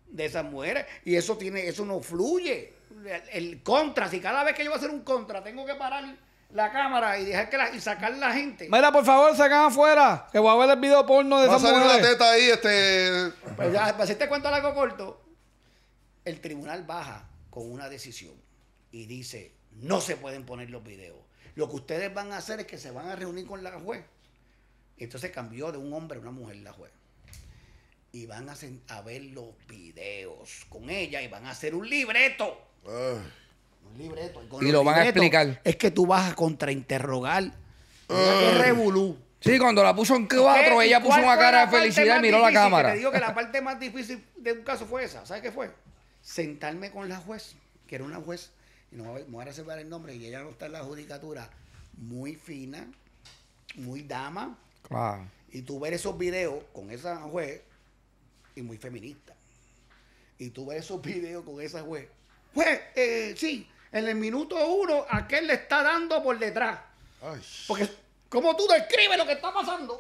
de esas mujeres. Y eso tiene, eso no fluye. El, el contra, si cada vez que yo voy a hacer un contra tengo que parar la cámara y dejar que la, y sacar la gente. Mira, por favor, sacan afuera, que voy a ver el video porno de Va a salir la teta ahí, este. Pues ya, para cuento algo corto, el tribunal baja con una decisión y dice: no se pueden poner los videos. Lo que ustedes van a hacer es que se van a reunir con la juez. Entonces cambió de un hombre a una mujer la juez. Y van a, ver los videos con ella y van a hacer un libreto libreto. Y, lo van a explicar. Es que tú vas a contrainterrogar. Es ah. revolú. Sí, cuando la puso en cuatro, ella puso una cara de felicidad y miró la cámara. Te digo que la parte más difícil de un caso fue esa. ¿Sabes qué fue? Sentarme con la juez, que era una juez, y no me voy a reservar el nombre, y ella no está en la judicatura, muy fina, muy dama. Claro. Y tú ver esos videos con esa juez, y muy feminista. Y tú ver esos videos con esa juez. Juez, eh, sí, en el minuto uno, aquel le está dando por detrás. Porque, ¿cómo tú describes lo que está pasando?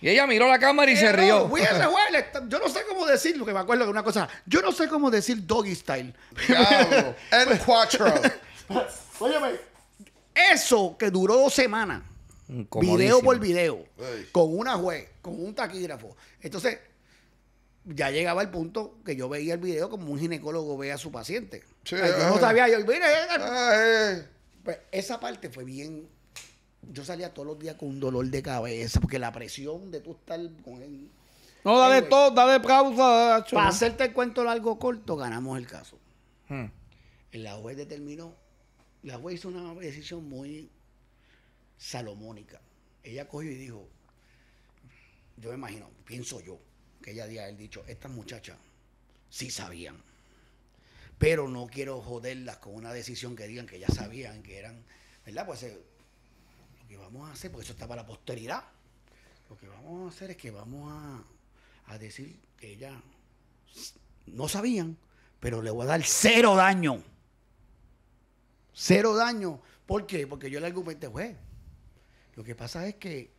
Y ella miró la cámara y se rió. yo no sé cómo decirlo, que me acuerdo de una cosa. Yo no sé cómo decir doggy style. cuatro. Óyeme. Eso que duró dos semanas, video por video, con una juez, con un taquígrafo. Entonces, ya llegaba el punto que yo veía el video como un ginecólogo ve a su paciente no sabía, yo, mire, pues, esa parte fue bien. Yo salía todos los días con un dolor de cabeza, porque la presión de tú estar con él. No, dale todo, dale pausa. Para hacerte el cuento largo corto, ganamos el caso. Hmm. La juez determinó, la juez hizo una decisión muy salomónica. Ella cogió y dijo, yo me imagino, pienso yo, que ella había dicho, estas muchachas sí sabían pero no quiero joderlas con una decisión que digan que ya sabían que eran, ¿verdad? Pues eh, lo que vamos a hacer, porque eso está para la posteridad, lo que vamos a hacer es que vamos a, a decir que ellas no sabían, pero le voy a dar cero daño. Cero daño. ¿Por qué? Porque yo le argumenté, juez. Lo que pasa es que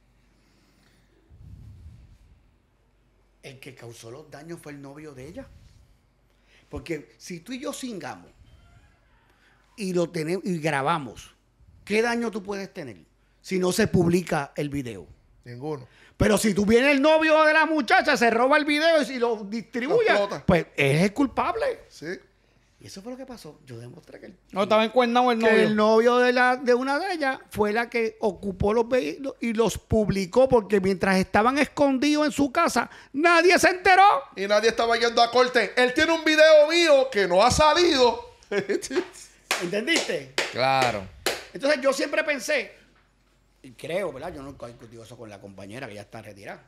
el que causó los daños fue el novio de ella. Porque si tú y yo singamos y lo tenemos y grabamos, ¿qué daño tú puedes tener si no se publica el video? Ninguno. Pero si tú vienes el novio de la muchacha, se roba el video y si lo distribuye, pues es el culpable. Sí. Y eso fue lo que pasó. Yo demostré que el, no, estaba encuernado el novio. el novio de, la, de una de ellas fue la que ocupó los vehículos y los publicó porque mientras estaban escondidos en su casa, nadie se enteró. Y nadie estaba yendo a corte. Él tiene un video mío que no ha salido. ¿Entendiste? Claro. Entonces yo siempre pensé, y creo, ¿verdad? Yo nunca he discutido eso con la compañera que ya está retirada.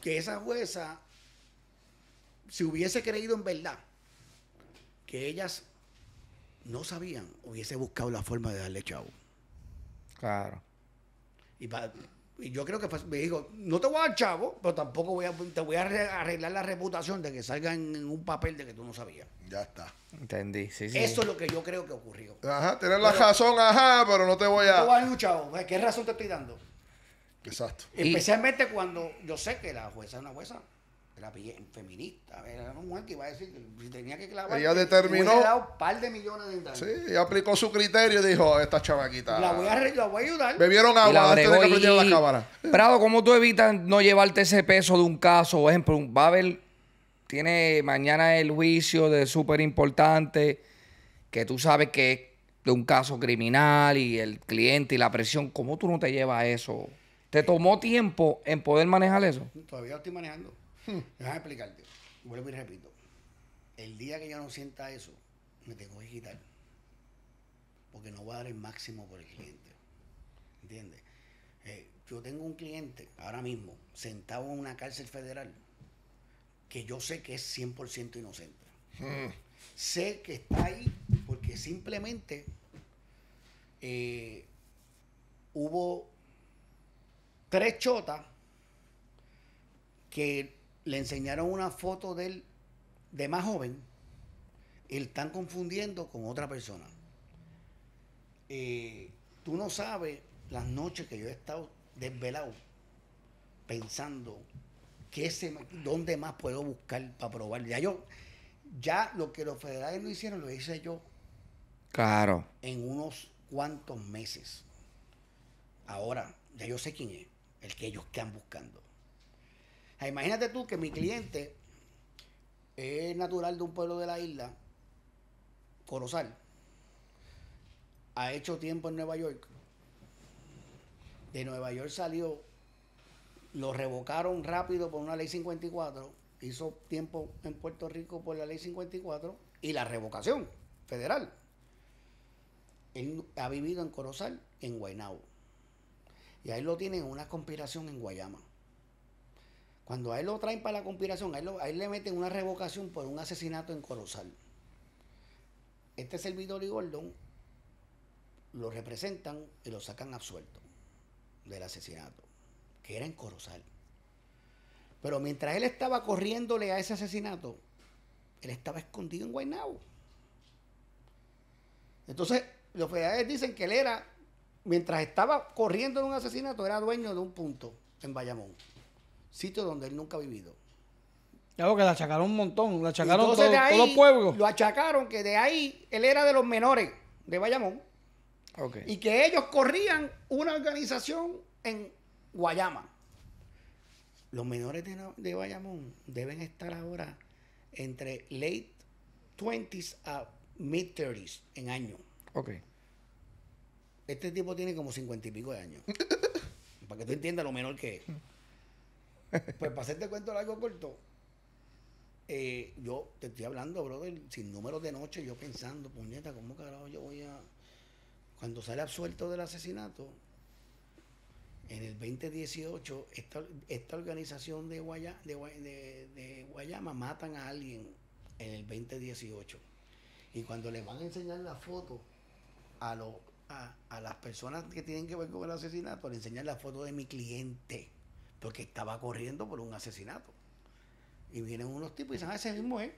Que esa jueza, si hubiese creído en verdad, que ellas no sabían, hubiese buscado la forma de darle chavo. Claro. Y, yo creo que me dijo, no te voy a dar chavo, pero tampoco te voy a arreglar la reputación de que salga en, un papel de que tú no sabías. Ya está. Entendí, Eso es lo que yo creo que ocurrió. Ajá, tienes la razón, ajá, pero no te voy a... No te voy a dar un chavo. ¿Qué razón te estoy dando? Exacto. Especialmente cuando yo sé que la jueza es una jueza era bien feminista, era un mujer que iba a decir que tenía que clavar. Ella determinó. Le un par de millones de dólares. Sí, aplicó su criterio y dijo: ah, Esta chavaquita. La voy a, ayudar. Bebieron agua antes de que prendieran la cámara Prado ¿cómo tú evitas no llevarte ese peso de un caso? Por ejemplo, va a haber. Tiene mañana el juicio de súper importante que tú sabes que es de un caso criminal y el cliente y la presión. ¿Cómo tú no te llevas eso? ¿Te tomó tiempo en poder manejar eso? Todavía estoy manejando. Déjame explicarte. Vuelvo y repito. El día que yo no sienta eso, me tengo que quitar. Porque no voy a dar el máximo por el cliente. ¿Entiendes? Eh, yo tengo un cliente ahora mismo sentado en una cárcel federal que yo sé que es 100% inocente. Hmm. Sé que está ahí porque simplemente eh, hubo tres chotas que le enseñaron una foto de él de más joven y le están confundiendo con otra persona. Eh, tú no sabes las noches que yo he estado desvelado pensando dónde más puedo buscar para probar. Ya yo, ya lo que los federales no hicieron lo hice yo. Claro. En unos cuantos meses. Ahora, ya yo sé quién es, el que ellos están buscando imagínate tú que mi cliente es natural de un pueblo de la isla, Corozal, ha hecho tiempo en Nueva York. De Nueva York salió, lo revocaron rápido por una ley 54, hizo tiempo en Puerto Rico por la ley 54 y la revocación federal. Él ha vivido en Corozal, en Guaynabo. Y ahí lo tienen en una conspiración en Guayama. Cuando a él lo traen para la conspiración, a él, le meten una revocación por un asesinato en Corozal. Este servidor y Gordon lo representan y lo sacan absuelto del asesinato, que era en Corozal. Pero mientras él estaba corriéndole a ese asesinato, él estaba escondido en Guaynabo. Entonces, los federales dicen que él era, mientras estaba corriendo en un asesinato, era dueño de un punto en Bayamón sitio donde él nunca ha vivido. Claro que la achacaron un montón, la achacaron todos los Lo achacaron que de ahí él era de los menores de Bayamón. Y que ellos corrían una organización en Guayama. Los menores de, de Bayamón deben estar ahora entre late 20s a mid 30s en año Ok. Este tipo tiene como cincuenta y pico de años. para que tú entiendas lo menor que es pues para hacerte cuento largo corto, eh, yo te estoy hablando, brother, sin números de noche, yo pensando, puñeta, ¿cómo carajo yo voy a. Cuando sale absuelto del asesinato, en el 2018, esta, esta organización de, Guayama matan a alguien en el 2018. Y cuando le van a enseñar la foto a, a, a las personas que tienen que ver con el asesinato, le enseñan la foto de mi cliente porque estaba corriendo por un asesinato. Y vienen unos tipos y dicen, ah, ese mismo es.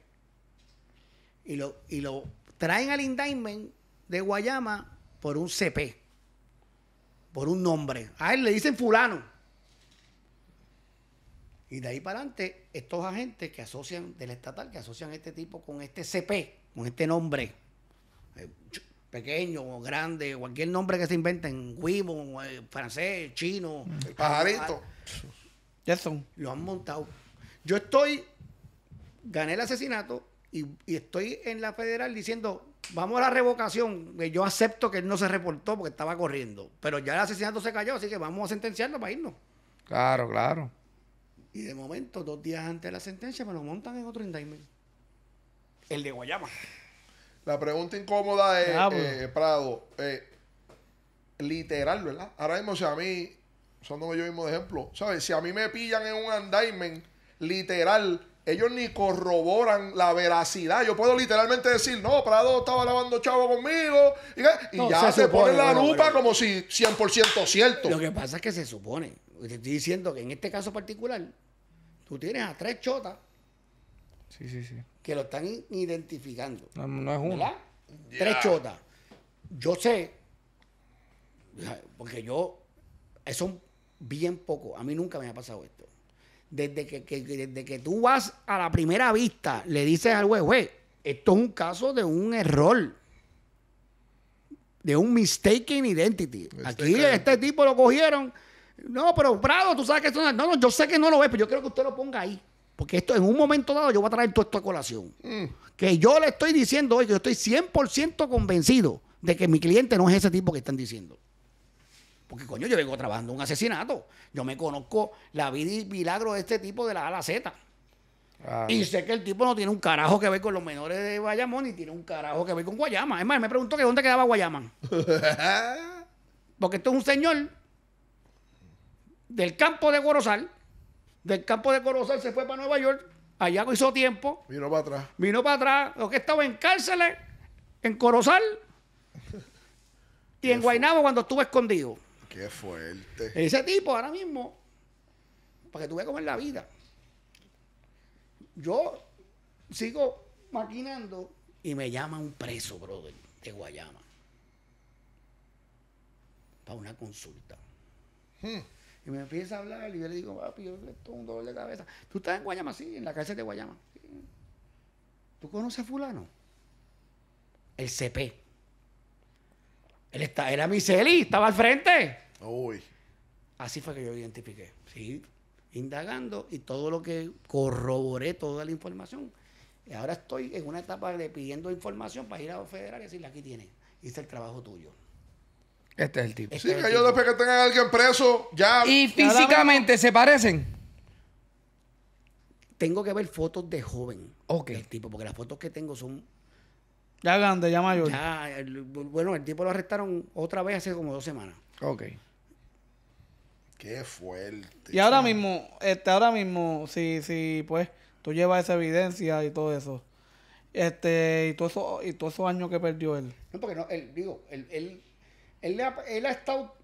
Y lo, y lo traen al indictment de Guayama por un CP, por un nombre. A él le dicen fulano. Y de ahí para adelante, estos agentes que asocian del estatal, que asocian a este tipo con este CP, con este nombre, eh, pequeño o grande, cualquier nombre que se inventen, Wibo, eh, francés, chino. pajarito. son Lo han montado. Yo estoy, gané el asesinato y, y, estoy en la federal diciendo, vamos a la revocación. Yo acepto que él no se reportó porque estaba corriendo, pero ya el asesinato se cayó, así que vamos a sentenciarlo para irnos. Claro, claro. Y de momento, dos días antes de la sentencia, me lo montan en otro indictment. El de Guayama. La pregunta incómoda es, ah, pues. eh, Prado, eh, literal, ¿verdad? Ahora mismo, si a mí, son yo mismo de ejemplo, ¿sabes? Si a mí me pillan en un andaimen literal, ellos ni corroboran la veracidad. Yo puedo literalmente decir, no, Prado estaba lavando chavo conmigo. Y, ya se, pone la lupa como si 100% cierto. Lo que pasa es que se supone. Te estoy diciendo que en este caso particular, tú tienes a tres chotas. Sí, sí, sí que lo están identificando. No, es uno. Tres chotas. Yo sé, porque yo, eso bien poco. A mí nunca me ha pasado esto. Desde que, desde que tú vas a la primera vista, le dices al güey, güey, esto es un caso de un error. De un mistaken identity. Aquí este tipo lo cogieron. No, pero Prado, tú sabes que esto no, no, yo sé que no lo ves, pero yo quiero que usted lo ponga ahí. Porque esto en un momento dado yo voy a traer toda esta colación. Mm. Que yo le estoy diciendo hoy que yo estoy 100% convencido de que mi cliente no es ese tipo que están diciendo. Porque coño, yo vengo trabajando un asesinato. Yo me conozco la vida y milagro de este tipo de la A la Z. Ah. Y sé que el tipo no tiene un carajo que ver con los menores de Bayamón y tiene un carajo que ver con Guayama. Es más, me preguntó que dónde quedaba Guayama. Porque esto es un señor del campo de Gorosal del campo de Corozal se fue para Nueva York. Allá hizo tiempo. Vino para atrás. Vino para atrás. Lo que estaba en cárceles, en Corozal y en Guaynabo cuando estuve escondido. Qué fuerte. Ese tipo ahora mismo, para que tuve que comer la vida. Yo sigo maquinando y me llama un preso, brother, de Guayama. Para una consulta. Hmm. Y me empieza a hablar y yo le digo, papi, yo tengo un dolor de cabeza. ¿Tú estás en Guayama? Sí, en la cárcel de Guayama. ¿Tú conoces a fulano? El CP. Él está, era mi celi, estaba al frente. Uy. Así fue que yo identifiqué. Sí, indagando y todo lo que corroboré, toda la información. Y ahora estoy en una etapa de pidiendo información para ir a los federales y decirle, aquí tiene. Hice el trabajo tuyo. Este es el tipo. Este sí, que ellos después que tengan a alguien preso, ya. ¿Y físicamente se parecen? Tengo que ver fotos de joven Ok. El tipo, porque las fotos que tengo son. Ya grandes, ya mayor. Ya, bueno, el tipo lo arrestaron otra vez hace como dos semanas. Ok. Qué fuerte. Y ahora mismo, este, ahora mismo, si, si, pues, tú llevas esa evidencia y todo eso, este, y todo esos, y todos esos años que perdió él. No, porque no, él, digo, él, él él, él ha estado.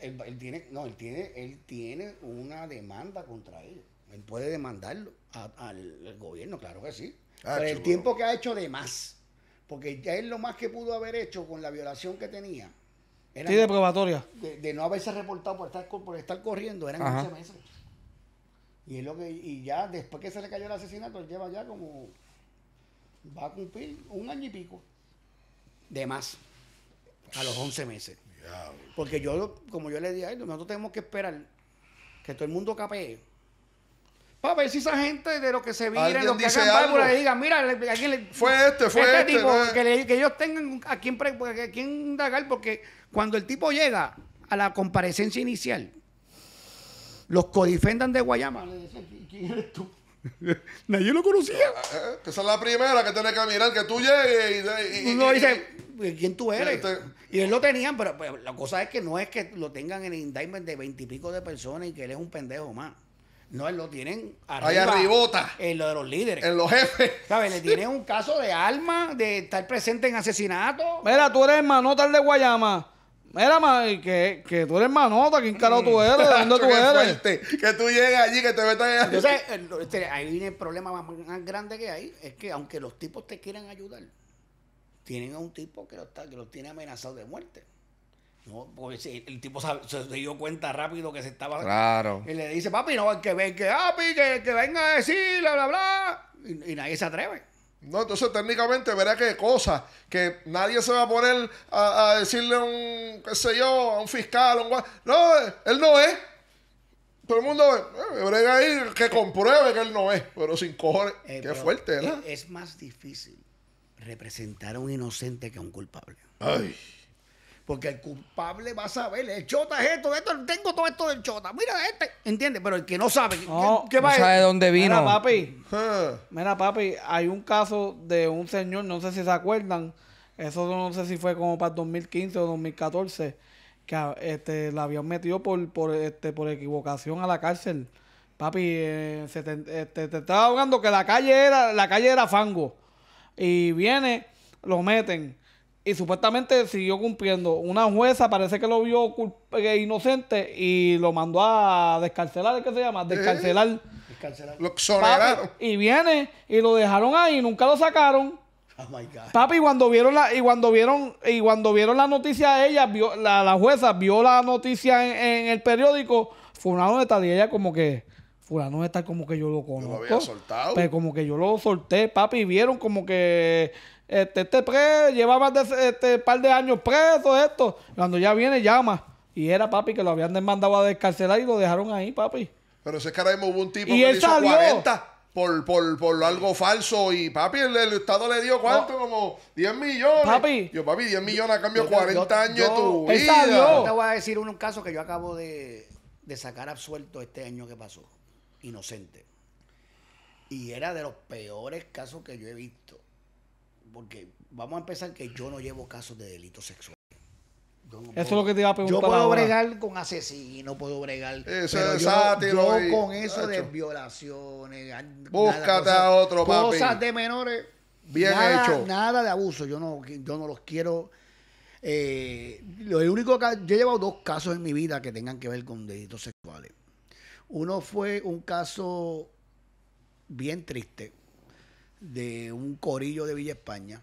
Él, tiene, no, él tiene, él tiene una demanda contra él. Él puede demandarlo al, gobierno, claro que sí. Ah, Pero el tiempo que ha hecho de más. Porque ya él lo más que pudo haber hecho con la violación que tenía. de probatoria. De, no haberse reportado por estar, corriendo, eran meses. Y, es lo que, y ya después que se le cayó el asesinato, él lleva ya como. Va a cumplir un año y pico. De más a los 11 meses. Porque yo, como yo le dije, él, nosotros tenemos que esperar que todo el mundo capee. Para ver si esa gente de lo que se de los que hagan válvulas, le digan, mira, a quién le, fue este, fue este. este tipo, que, ellos tengan a quién, a indagar, porque cuando el tipo llega a la comparecencia inicial, los codifendan de Guayama. Le ¿quién eres tú? Nadie lo conocía. Eh, eh, esa es la primera que tiene que mirar, que tú llegues y... y no, dice, quién tú eres. Y él lo tenían, pero pues, la cosa es que no es que lo tengan en el indictment de veintipico de personas y que él es un pendejo más. No, él lo tienen arriba. Ahí arribota. En lo de los líderes. En los jefes. ¿Sabes? Le tienen un caso de alma, de estar presente en asesinato. Mira, tú eres el de Guayama. Mira, que, que, tú eres manota, ¿quién carajo tú eres? ¿De mm. dónde tú eres? que tú llegues allí, que te metas allí. Entonces, este, ahí viene el problema más, más grande que hay, es que aunque los tipos te quieran ayudar, tienen a un tipo que lo está, que lo tiene amenazado de muerte. No, el tipo se, dio cuenta rápido que se estaba. Claro. Y le dice, papi, no, que, que, papi, ah, que, que, venga a decir, bla, bla, bla. Y, nadie se atreve. No, entonces técnicamente verá que cosa, que nadie se va a poner a, decirle a un, qué sé yo, a un fiscal, a un No, él no es. Todo el mundo eh, brega ahí que compruebe que él no es, pero sin cojones. Eh, qué fuerte, ¿verdad? es más difícil representar a un inocente que a un culpable. Ay. Porque el culpable va a saber, el chota es esto, tengo todo esto del chota. Mira este, ¿entiendes? Pero el que no sabe, no, ¿qué, de dónde vino. Mira, papi, mira, papi, hay un caso de un señor, no sé si se acuerdan, eso no sé si fue como para 2015 o 2014, que ah, este, la habían metido por, por, este, por equivocación a la cárcel. Papi, eh, este, te, estaba hablando que la calle era, la calle era fango. Y viene, lo meten. Y supuestamente siguió cumpliendo. Una jueza parece que lo vio eh, inocente y lo mandó a descarcelar, ¿qué se llama? Eh. Descarcelar. Lo y viene y lo dejaron ahí, nunca lo sacaron. Oh Papi, cuando vieron la, y cuando vieron, y cuando vieron la noticia ella, vio, la, la, jueza vio la noticia en, el periódico, fue una nota ella como que, no está como que yo lo conozco. lo había soltado. Pero pues como que yo lo solté, papi, vieron como que este, este pre, llevaba de, este par de años preso, esto. Cuando ya viene, llama. Y era papi que lo habían demandado a descarcelar y lo dejaron ahí, papi. Pero ese cara hubo un tipo que él hizo 40 por, por, algo falso. Y papi, el, Estado le dio cuánto, como 10 millones. Papi. Yo, papi, 10 millones a cambio de 40 años de tu vida. te voy a decir un, un caso que yo acabo de, de sacar absuelto este año que pasó inocente. Y era de los peores casos que yo he visto. Porque vamos a empezar que yo no llevo casos de delitos sexuales. Eso es lo que te puedo bregar con asesinos, puedo bregar. con eso de violaciones. Búscate a otro papi. Cosas de menores. Bien nada, hecho. Nada de abuso. Yo no, yo no los quiero. Eh, lo único que, yo he llevado dos casos en mi vida que tengan que ver con delitos sexuales. Uno fue un caso bien triste de un corillo de Villa España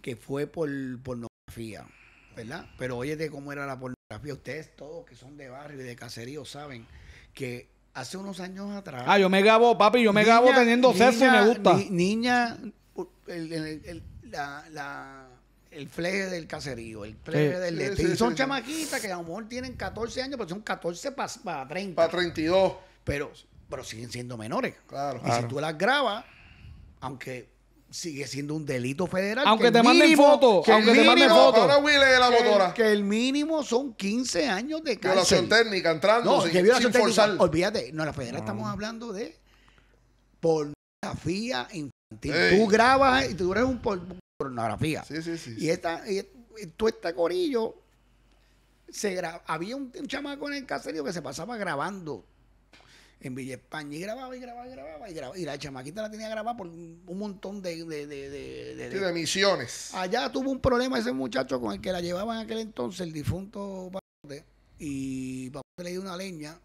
que fue por pornografía, ¿verdad? Pero oyete cómo era la pornografía. Ustedes todos que son de barrio y de caserío saben que hace unos años atrás... Ah, yo me gabo, papi, yo me grabo teniendo sexo y me gusta. niña, la, la el fleje del caserío, el fleje del este. son chamaquitas que a lo mejor tienen 14 años, pero son 14 para 30. Para 32. Pero, pero siguen siendo menores. Claro. Y si tú las grabas, aunque sigue siendo un delito federal. Aunque te manden fotos. Aunque te manden fotos. Que, que, el mínimo son 15 años de cárcel. Violación técnica, entrando no, sin, que violación forzar. Olvídate, no, la federal ah. estamos hablando de pornografía infantil. Tú grabas y tú eres un por pornografía. Sí, sí, Y, esta, y, este corillo, se había un, chamaco en el caserío que se pasaba grabando en Villa España y grababa y grababa y grababa y la chamaquita la tenía grabada por un montón de... De, misiones. Allá tuvo un problema ese muchacho con el que la llevaba en aquel entonces el difunto y Papote le dio una leña,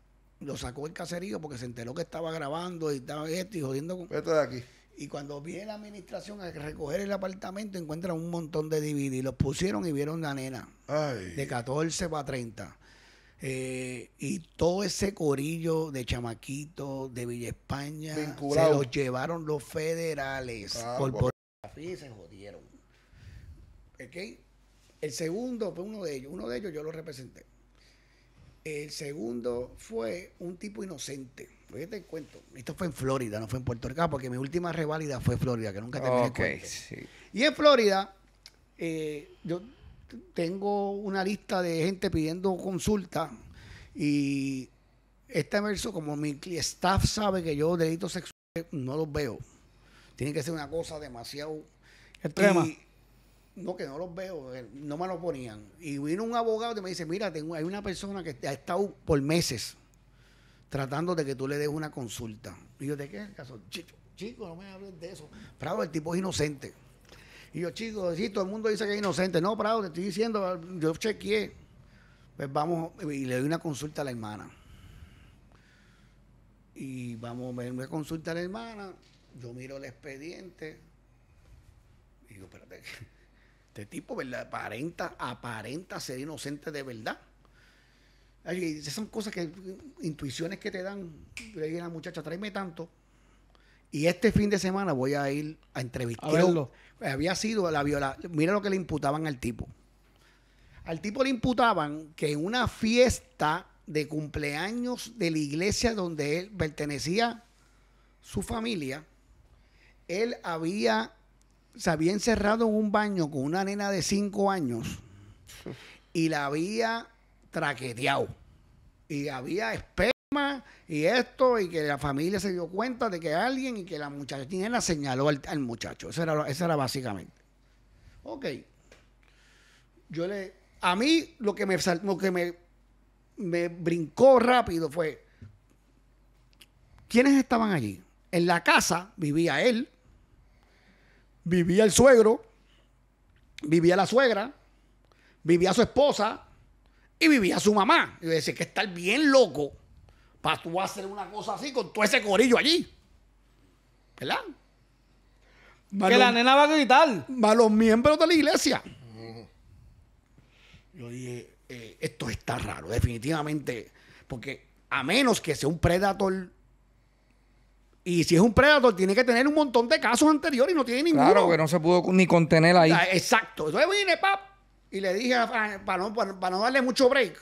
lo sacó el caserío porque se enteró que estaba grabando y estaba esto y jodiendo con... esto de aquí. Y cuando viene la administración a recoger el apartamento, encuentran un montón de y Los pusieron y vieron la nena. De 14 para 30. y todo ese corillo de chamaquitos de Villa España se los llevaron los federales ah, por, y se jodieron. El segundo fue uno de ellos. Uno de ellos yo lo representé. El segundo fue un tipo inocente. Pues, te cuento? Esto fue en Florida, no fue en Puerto Rico, ah, porque mi última reválida fue en Florida, que nunca te okay, sí. Y en Florida, eh, yo tengo una lista de gente pidiendo consulta y este verso, como mi staff sabe que yo delitos sexuales no los veo. Tiene que ser una cosa demasiado... Extrema. no, que no los veo, eh, no me lo ponían. Y vino un abogado y me dice, mira, tengo, hay una persona que ha estado por meses tratando de que tú le des una consulta. Y yo, ¿de qué es el Chico, no me hables de eso. Prado, el tipo es inocente. Y yo, chico, sí, todo el mundo dice que es inocente. No, Prado, te estoy diciendo, yo chequeé. Pues vamos, y le doy una consulta a la hermana. Y vamos, me, una consulta a la hermana, yo miro el expediente. Y digo, espérate, este tipo, Aparenta, aparenta ser inocente de verdad esas son cosas que, intuiciones que te dan. le dije a la muchacha, tráeme tanto. Y este fin de semana voy a ir a entrevistar. Había sido la violación. Mira lo que le imputaban al tipo. Al tipo le imputaban que en una fiesta de cumpleaños de la iglesia donde él pertenecía su familia, él había, se había encerrado en un baño con una nena de cinco años y la había traqueteado. Y había esperma y esto, y que la familia se dio cuenta de que alguien y que la muchachina señaló al, muchacho. Eso era, básicamente. Ok. Yo le. A mí lo que me, lo que me, me brincó rápido fue. ¿Quiénes estaban allí? En la casa vivía él, vivía el suegro, vivía la suegra, vivía su esposa, y vivía su mamá. Y yo decía que estar bien loco para tú hacer una cosa así con todo ese corillo allí. ¿Verdad? que la nena va a gritar. Malos los miembros de la iglesia. Yo dije, eh, esto está raro, definitivamente. Porque a menos que sea un predator. Y si es un predator, tiene que tener un montón de casos anteriores y no tiene ninguno. Claro, que no se pudo ni contener ahí. Ah, exacto. Entonces vine, pap, y le dije para no, darle mucho break,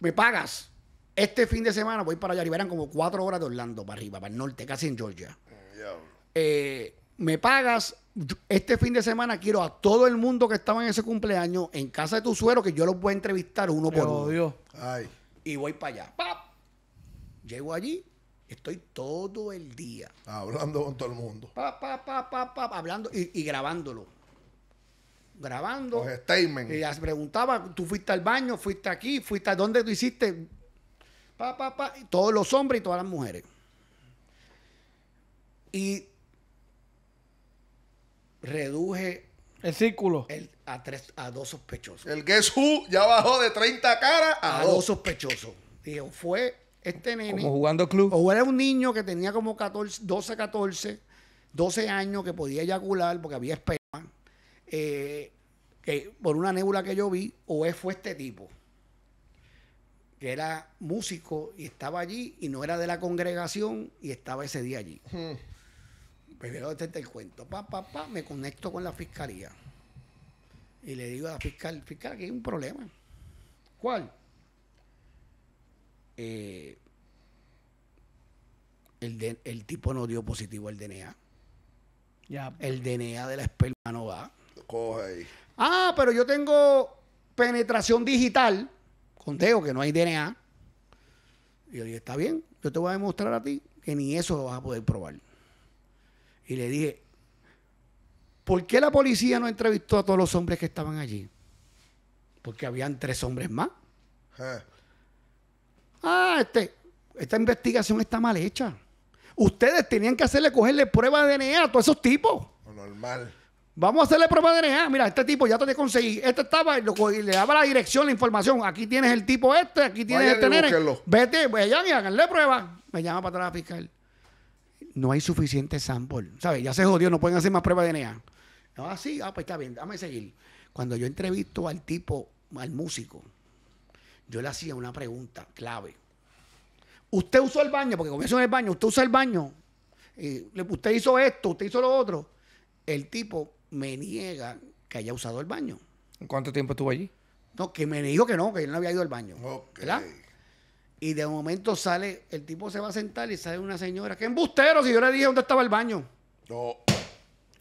me pagas. Este fin de semana voy para allá y eran como cuatro horas de Orlando para arriba, para el norte, casi en Georgia. Mm, eh, me pagas. Este fin de semana quiero a todo el mundo que estaba en ese cumpleaños en casa de tu suero que yo los voy a entrevistar uno por uno. Dios. Y voy para allá. Llego allí, estoy todo el día. Hablando con todo el mundo. hablando y grabándolo grabando. Y las preguntaba, tú fuiste al baño, fuiste aquí, fuiste a dónde tú hiciste. Pa, pa, pa. todos los hombres y todas las mujeres. Y reduje el círculo. a, a dos sospechosos. El Guess Who ya bajó de 30 caras a, dos. sospechosos. Dijo, fue este nene. Como jugando club. O era un niño que tenía como 14, 12, 14, 12 años que podía eyacular porque había esperanza. Eh, que por una nebula que yo vi, o fue este tipo, que era músico y estaba allí y no era de la congregación y estaba ese día allí. Hmm. primero Pero este te cuento, pa, pa, pa, me conecto con la fiscalía y le digo a la fiscal, fiscal, que hay un problema. ¿Cuál? Eh, el, el, tipo no dio positivo al DNA. El DNA de la esperma no va ahí. Ah, pero yo tengo penetración digital, conteo que no hay DNA. Y yo dije, está bien, yo te voy a demostrar a ti que ni eso lo vas a poder probar. Y le dije, ¿por qué la policía no entrevistó a todos los hombres que estaban allí? Porque habían tres hombres más. Ah, este, esta investigación está mal hecha. Ustedes tenían que hacerle cogerle prueba de DNA a todos esos tipos. Normal. Vamos a hacerle prueba de DNA. Mira, este tipo ya te conseguí. Este estaba, y le daba la dirección, la información. Aquí tienes el tipo este, aquí tienes el este nene. Vete, Vete, allá y háganle prueba. Me llama para atrás la fiscal. No hay suficiente sample. ¿Sabes? Ya se jodió, no pueden hacer más prueba de DNA. Ah, sí. ah, pues está bien, dame seguir. Cuando yo entrevisto al tipo, al músico, yo le hacía una pregunta clave. Usted usó el baño, porque comienzo en el baño, usted usa el baño. Eh, usted hizo esto, usted hizo lo otro. El tipo me niega que haya usado el baño. ¿Cuánto tiempo estuvo allí? No, que me dijo que no, que él no había ido al baño. ¿Verdad? Y de momento sale, el tipo se va a sentar y sale una señora. ¡Qué embustero! Si yo le dije dónde estaba el baño. No.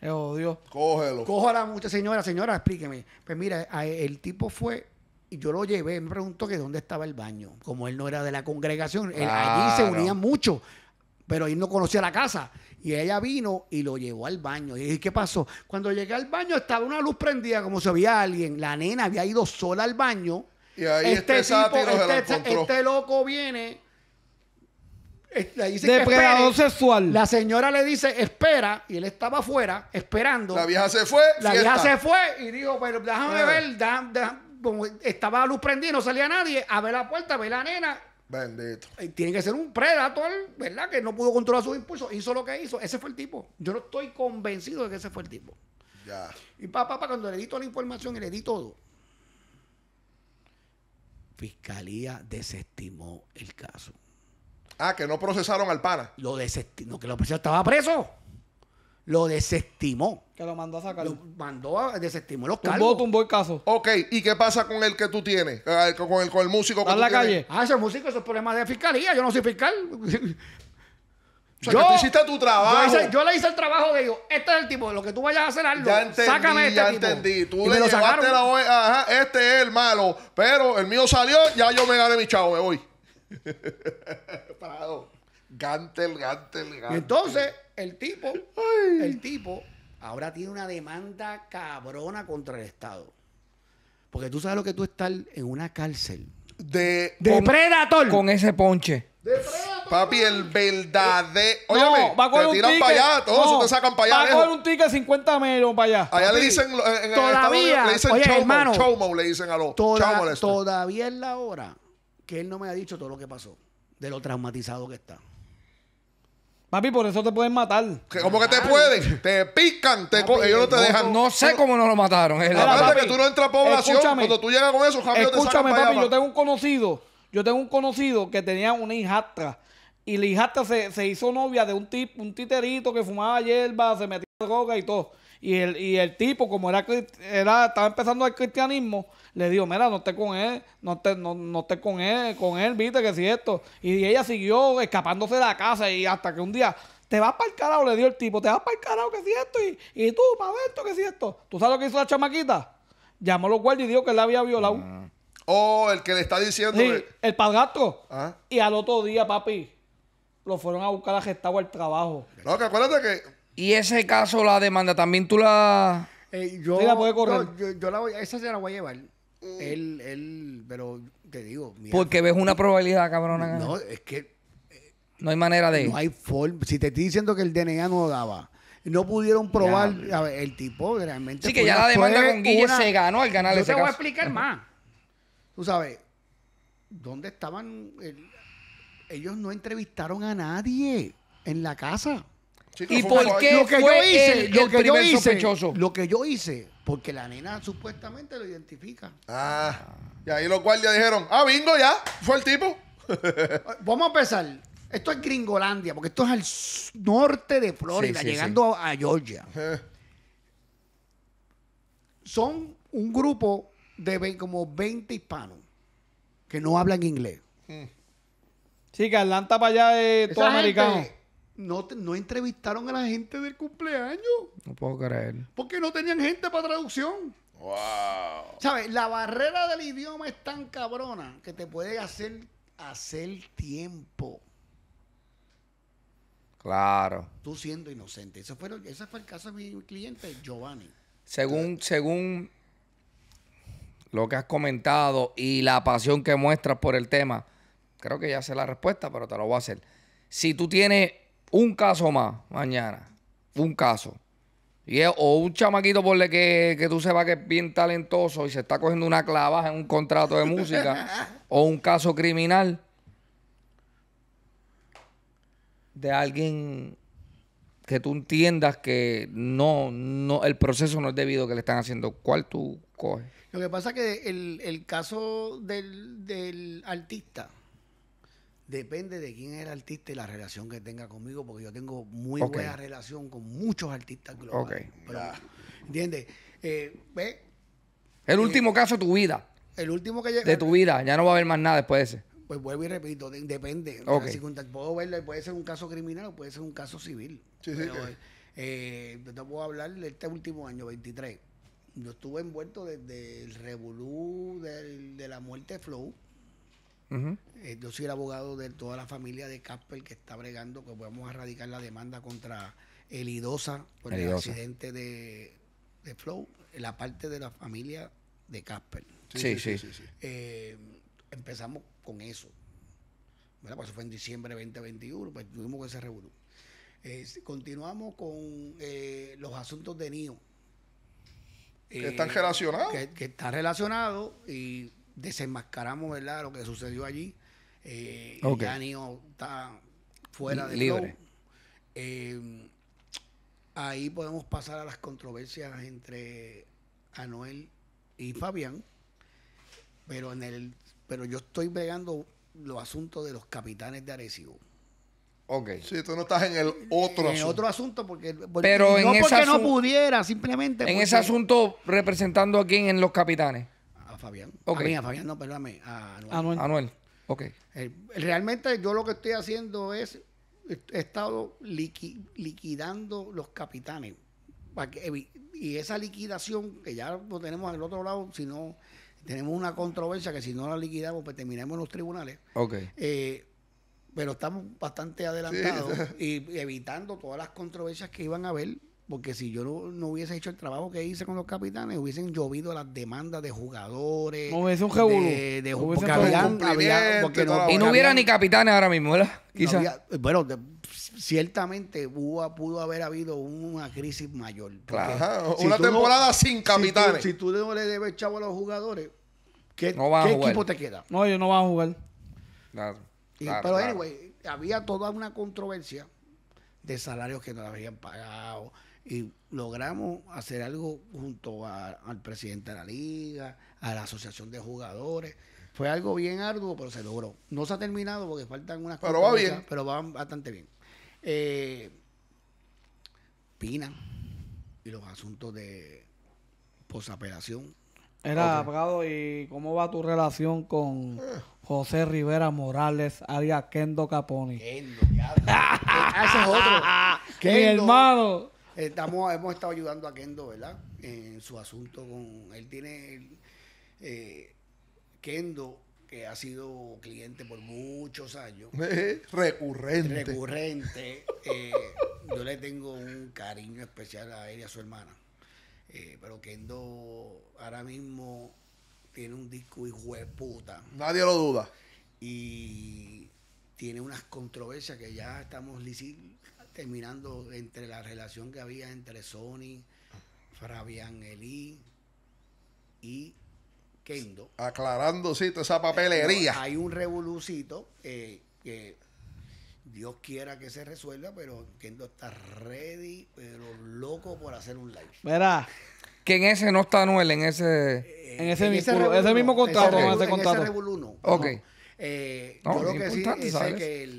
oh Dios Cógelo. Cójala mucha señora, señora, explíqueme. Pues mira, el tipo fue y yo lo llevé, me preguntó que dónde estaba el baño. Como él no era de la congregación, allí se unían mucho, pero él no conocía la casa. Y ella vino y lo llevó al baño. Y ¿qué pasó? Cuando llegué al baño estaba una luz prendida como si había alguien. La nena había ido sola al baño. Y ahí este, este, tipo, este, este, este, loco viene. Este, Depredador sexual. La señora le dice, espera, y él estaba afuera, esperando. La vieja se fue. La vieja se fue y dijo, pero déjame ah. ver, estaba la luz prendida, no salía nadie, a la puerta, ve la nena, Bendito. Eh, tiene que ser un predator, ¿verdad? Que no pudo controlar sus impulsos, hizo lo que hizo. Ese fue el tipo. Yo no estoy convencido de que ese fue el tipo. Ya. Y papá, cuando le toda la información y le todo, Fiscalía desestimó el caso. Ah, que no procesaron al pana. Lo desestimó, que lo oficial estaba preso lo desestimó. Que lo mandó a sacar. Lo mandó a desestimó los cargos. Tumbó, el caso. Ok, ¿y qué pasa con el que tú tienes? Ah, con el, con el músico que tú la calle? Ah, ese músico, es el problema de fiscalía. Yo no soy fiscal. yo, que tú hiciste tu trabajo. Yo, le hice el trabajo de ellos. Este es el tipo, lo que tú vayas a hacer algo. Ya entendí, sácame este ya entendí. Tú y le sacaste la OE, ajá, este es el malo, pero el mío salió, ya yo me gané mi chavo, me voy. Parado. Gantel, gantel, gantel. entonces, el tipo, el tipo ahora tiene una demanda cabrona contra el Estado. Porque tú sabes lo que tú estás en una cárcel. De, de predator. Con ese ponche. De Papi, el verdadero. Óyeme, te tiran para allá, todos te sacan para allá. Va a coger un ticket 50 metros para allá. Allá le dicen. todavía. le dicen oye, hermano, le dicen a los. Este. todavía es la hora que él no me ha dicho todo lo que pasó, de lo traumatizado que está. Papi, por eso te pueden matar. ¿Cómo que te pueden? Te pican, te ellos no te dejan. No sé cómo no lo mataron. Aparte que tú no entras a población. Cuando tú llegas con eso, Javier te Escúchame, papi, yo tengo un conocido, yo tengo un conocido que tenía una hijastra y la hijastra se, se hizo novia de un tip, un titerito que fumaba hierba, se metió droga y todo. Y el, el tipo, como era, era estaba empezando el cristianismo, le dijo, mira, no esté con él, no estés, no, con él, con él, viste que si esto. Y ella siguió escapándose de la casa y hasta que un día, te vas para el carajo, le dio el tipo, te vas para el carajo que si esto, y, tú, para esto que si esto. ¿Tú sabes lo que hizo la chamaquita? Llamó a los guardias y dijo que él la había violado. Ah. Oh, el que le está diciendo. el padrastro. Ah. Y al otro día, papi, lo fueron a buscar a gestado al trabajo. No, que acuérdate que y ese caso, la demanda, también tú la. Eh, yo, la puede correr. yo, la voy, esa se la voy a llevar. Él, él, pero te digo. Mira, Porque ves una probabilidad, cabrón. No, es que. Eh, no hay manera de. No hay forma. Si te estoy diciendo que el DNA no daba, no pudieron probar a ver, el tipo realmente. Sí, que ya la demanda con Guille se ganó al ganar Yo ese te voy a explicar más. Tú sabes, ¿dónde estaban? Ellos no entrevistaron a nadie en la casa. ¿Y por qué lo que yo hice, lo que yo hice, sospechoso? Lo que yo hice, porque la nena supuestamente lo identifica. Ah. Y ahí los guardias dijeron, ah, bingo ya, fue el tipo. Vamos a empezar. Esto es Gringolandia, porque esto es al norte de Florida, llegando a Georgia. Son un grupo de como 20 hispanos que no hablan inglés. Hmm. Sí, que Atlanta para allá es todo americano no, no entrevistaron a la gente del cumpleaños. No puedo creer. Porque no tenían gente para traducción. Wow. ¿Sabes? La barrera del idioma es tan cabrona que te puede hacer, hacer tiempo. Claro. Tú siendo inocente. Eso fue, ese fue el caso de mi cliente, Giovanni. Según, según lo que has comentado y la pasión que muestras por el tema, creo que ya sé la respuesta, pero te lo voy a hacer. Si tú tienes un caso más mañana. Un caso. Y o un chamaquito por le que, que tú sepas que es bien talentoso y se está cogiendo una clavaja en un contrato de música, o un caso criminal de alguien que tú entiendas que no, no, el proceso no es debido que le están haciendo. ¿Cuál tú coges? Lo que pasa es que el, caso del, del artista, Depende de quién es el artista y la relación que tenga conmigo, porque yo tengo muy buena relación con muchos artistas globales. ¿Entiendes? Eh, El último eh, caso de tu vida. El último que llega De tu vida. Ya no va a haber más nada después de ese. Pues vuelvo y repito, depende. Okay. puedo verlo, puede ser un caso criminal o puede ser un caso civil. Sí, Pero, sí. Eh, te puedo hablar de este último año, 23. Yo estuve envuelto desde el revolú de, de la muerte Flow eh, yo soy el abogado de toda la familia de Casper que está bregando que vamos a erradicar la demanda contra el IDOSA por el, accidente de, de, Flow, la parte de la familia de Casper. Sí, sí, sí. Eh, empezamos con eso. bueno pues eso fue en diciembre de 2021, pues tuvimos que ese revuelo eh, continuamos con los asuntos de NIO. que están relacionados. Que, que están relacionados y desenmascaramos ¿verdad? lo que sucedió allí. Eh, está fuera de libre. Eh, ahí podemos pasar a las controversias entre Anuel y Fabián, pero en el pero yo estoy pegando los asuntos de los capitanes de Arecibo. Ok. Sí, tú no estás en el otro asunto. En otro asunto, porque, pero no en porque ese no pudiera, simplemente. En ese asunto, representando a quién en los capitanes. Fabián. Ok. A Fabián, no, perdóname, a Anuel. Anuel. Eh, realmente yo lo que estoy haciendo es, he estado liquidando los capitanes. y esa liquidación, que ya lo tenemos al otro lado, si no, tenemos una controversia que si no la liquidamos, pues terminamos en los tribunales. Ok. Eh, pero estamos bastante adelantados y evitando todas las controversias que iban a haber porque si yo no, hubiese hecho el trabajo que hice con los capitanes, hubiesen llovido las demandas de jugadores. No un de, de, Y no hubiera ni capitanes ahora mismo, ¿verdad? bueno, ciertamente pudo haber habido una crisis mayor. una temporada sin capitanes. Si tú, no le debes chavo a los jugadores, ¿qué, equipo te queda? No, ellos no van a jugar. Claro. pero, anyway, había toda una controversia de salarios que no habían pagado y logramos hacer algo junto al presidente de la liga, a la asociación de jugadores. Fue algo bien arduo, pero se logró. No se ha terminado porque faltan unas cosas. Pero va bien. pero va bastante bien. Eh, Pina y los asuntos de posapelación. Era abogado, ¿y cómo va tu relación con José Rivera Morales, alias Kendo Caponi? Kendo, diablo. ese es otro. hermano. Estamos, hemos estado ayudando a Kendo, ¿verdad? En su asunto con. Él tiene. Eh, Kendo, que ha sido cliente por muchos años. Eh, recurrente. Recurrente. Eh, yo le tengo un cariño especial a él y a su hermana. pero Kendo ahora mismo tiene un disco hijo de Nadie lo duda. Y tiene unas controversias que ya estamos licitando terminando entre la relación que había entre Sony, Fabián Elí y Kendo. Aclarando, sí, toda esa papelería. hay un revolucito eh, que Dios quiera que se resuelva, pero Kendo está ready, pero loco por hacer un live. Verá. Que en ese no está Anuel, en ese. en ese, mismo, ese, mismo En ese, eh,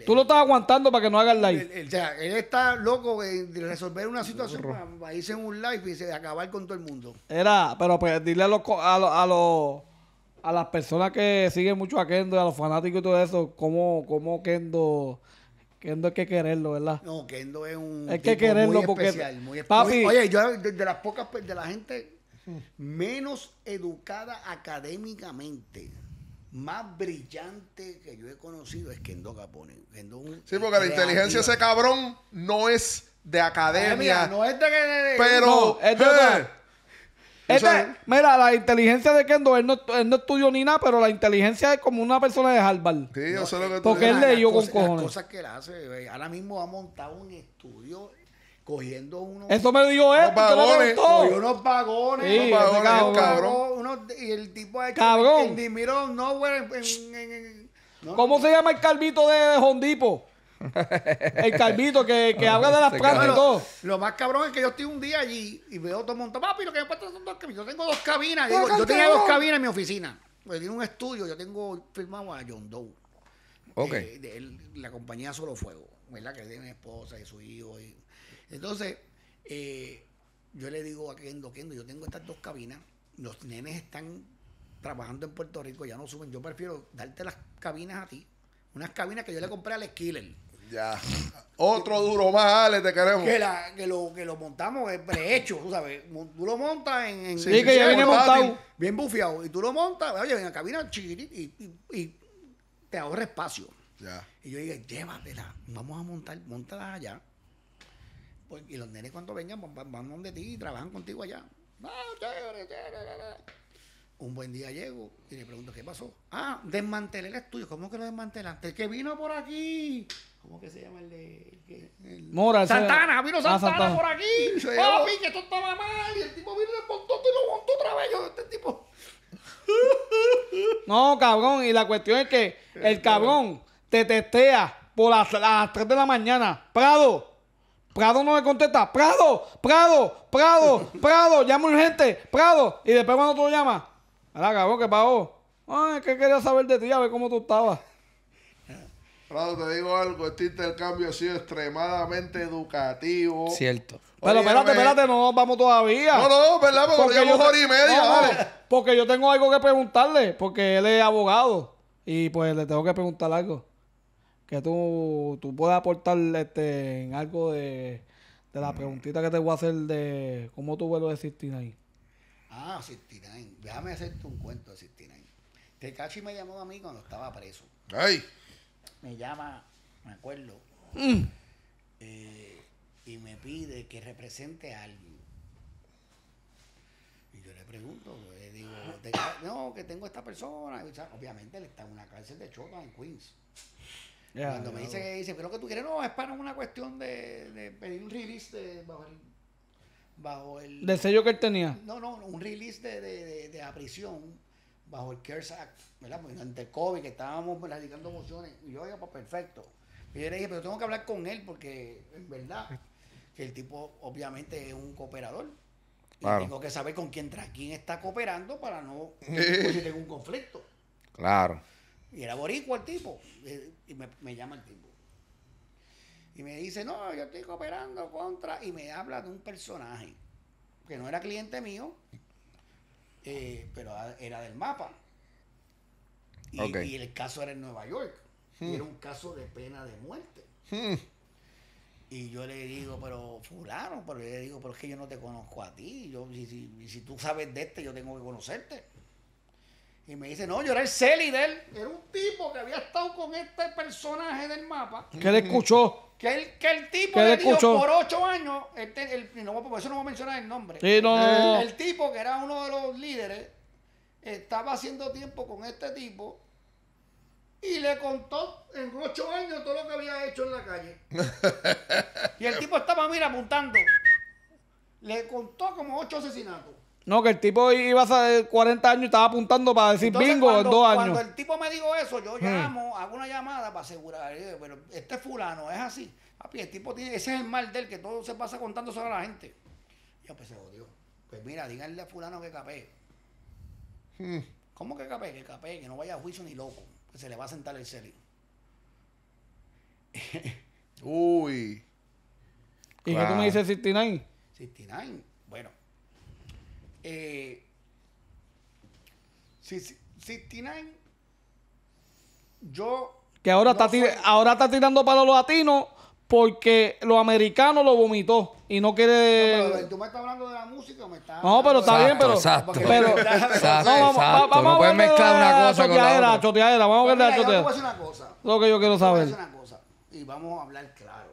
Tú lo estás aguantando para que no haga el live. él está loco de resolver una situación para, irse en un live y se, acabar con todo el mundo. Era, pero pues dile a los, a los, a, las personas que siguen mucho a Kendo, a los fanáticos y todo eso, cómo, cómo Kendo... Kendo es que quererlo, ¿verdad? No, Kendo es un es que quererlo porque especial, papi, Oye, yo de las pocas de la gente menos educada académicamente más brillante que yo he conocido es Kendo Capone. Kendo sí, porque la inteligencia de ese cabrón no es de academia. no es de Pero. No, Este, mira, la inteligencia de Kendo, él no, estudió ni nada, pero la inteligencia es como una persona de Harvard. Sí, yo sé lo que Porque él leyó con cosas, cojones. Las cosas que él hace. Ahora mismo ha montado un estudio cogiendo unos. Eso me dijo él. vagones. unos vagones. unos vagones, cabrón. y el tipo de Cabrón. En Dimirón, no, ¿Cómo se llama el calvito de, Hondipo? el calvito que, que habla de las plantas y todo. Lo más cabrón es que yo estoy un día allí y veo todo montón. Papi, lo que me son dos cabinas. Yo tengo dos cabinas. yo tenía dos cabinas en mi oficina. Yo pues, tengo un estudio. Yo tengo firmado a John Doe. Okay. Eh, de, la compañía Solo Fuego. ¿Verdad? Que tiene esposa y su hijo. Y, entonces, eh, yo le digo a Kendo, Kendo, yo tengo estas dos cabinas, los nenes están trabajando en Puerto Rico, ya no suben, yo prefiero darte las cabinas a ti, unas cabinas que yo le compré al Skiller. Ya. Otro duro más, Ale, te queremos. Que, lo, que lo montamos es prehecho, tú sabes. Tú lo montas en. sí, que ya viene montado. Bien, bufeado. Y tú lo montas, oye, en la cabina chiquitita y, te ahorra espacio. Ya. Y yo dije, llévatela, vamos a montar, montalas allá. Pues, y los nenes cuando vengan van, donde ti y trabajan contigo allá. Ah, Un buen día llego y le pregunto, ¿qué pasó? Ah, desmantelé el estudio. ¿Cómo que lo desmantelaste? El que vino por aquí. ¿Cómo que se llama el de...? Santana, vino ah, Santana, por aquí. yo, Papi, que esto estaba mal. Y el tipo vino, le montó y lo montó otra vez. Yo, este tipo... no, cabrón. Y la cuestión es que el este, cabrón te testea por las, las 3 de la mañana. Prado, Prado no me contesta. Prado, Prado, Prado, Prado, llama urgente, Prado. Y después cuando tú lo llamas, la cabrón, que pagó. Ay, ah, que quería saber de ti, a ver cómo tú estabas. Prado, te digo algo, este intercambio ha sido extremadamente educativo. Cierto. Pero espérate, espérate, no nos vamos todavía. No, no, ¿verdad? Porque, yo y media, Porque yo tengo algo que preguntarle, porque él es abogado. Y pues le tengo que preguntar algo que tú, tú puedas aportar este, en algo de, de la preguntita que te voy a hacer de cómo tú vuelves existir ahí? Ah, 69. Déjame hacerte un cuento de 69. Tecachi me llamó a mí cuando estaba preso. ¡Ay! Me llama, me acuerdo, mm. eh, y me pide que represente a alguien. Y yo le pregunto, le digo, no, que tengo esta persona. obviamente él está en una cárcel de choca en Queens. Cuando me dice que dice, pero lo que tú quieres, no, es para una cuestión de, de pedir un release de, bajo el. Bajo sello que él tenía? No, no, un release de, de, prisión bajo el CARES Act, ¿verdad? Porque ante el COVID que estábamos pues, radicando mociones. Y yo, digo, pues perfecto. Y yo le dije, pero tengo que hablar con él porque es verdad que el tipo obviamente es un cooperador. Y tengo que saber con quién, está cooperando para no que pues, un conflicto. Claro. Y era boricua el tipo. Eh, y me, llama el tipo. Y me dice, no, yo estoy cooperando contra... Y me habla de un personaje que no era cliente mío, eh, pero era del mapa. Y, el caso era en Nueva York. Y hmm. era un caso de pena de muerte. Hmm. Y yo le digo, pero fulano, pero yo le digo, pero es que yo no te conozco a ti. Yo, si, si tú sabes de este, yo tengo que conocerte. Y me dice, no, yo era el Celi de Era un tipo que había estado con este personaje del mapa. Que le escuchó? Que el, que el tipo le por ocho años, el, por eso no voy a mencionar el nombre. el, tipo que era uno de los líderes estaba haciendo tiempo con este tipo y le contó en ocho años todo lo que había hecho en la calle. y el tipo estaba, mira, apuntando. Le contó como ocho asesinatos. No, que el tipo iba a ser 40 años y estaba apuntando para decir bingo en dos años. Cuando el tipo me dijo eso, yo hmm. llamo, hago una llamada para asegurar, pero este fulano es así. Papi, el tipo tiene, ese es el mal de él que todo se pasa contando sobre la gente. Yo pues se jodió. Pues mira, díganle a fulano que cape. Hmm. ¿Cómo que capé Que capé que no vaya a juicio ni loco, que se le va a sentar el serio Uy. ¿Y qué tú me dices 69? 69. Eh, 69, yo. Que ahora, no está soy... ahora está tirando para los latinos porque los americanos lo vomitó y no quiere. No, pero, ¿Tú me estás hablando de la música o me estás.? No, pero está exacto, bien, pero. Exacto. pero exacto, no, vamos, exacto. vamos, no puedes mezclar una cosa con la otra. Choteadera, vamos a ver la choteadera. Yo voy a decir una cosa. Lo que yo quiero saber. voy a hacer una cosa. Y vamos a hablar claro.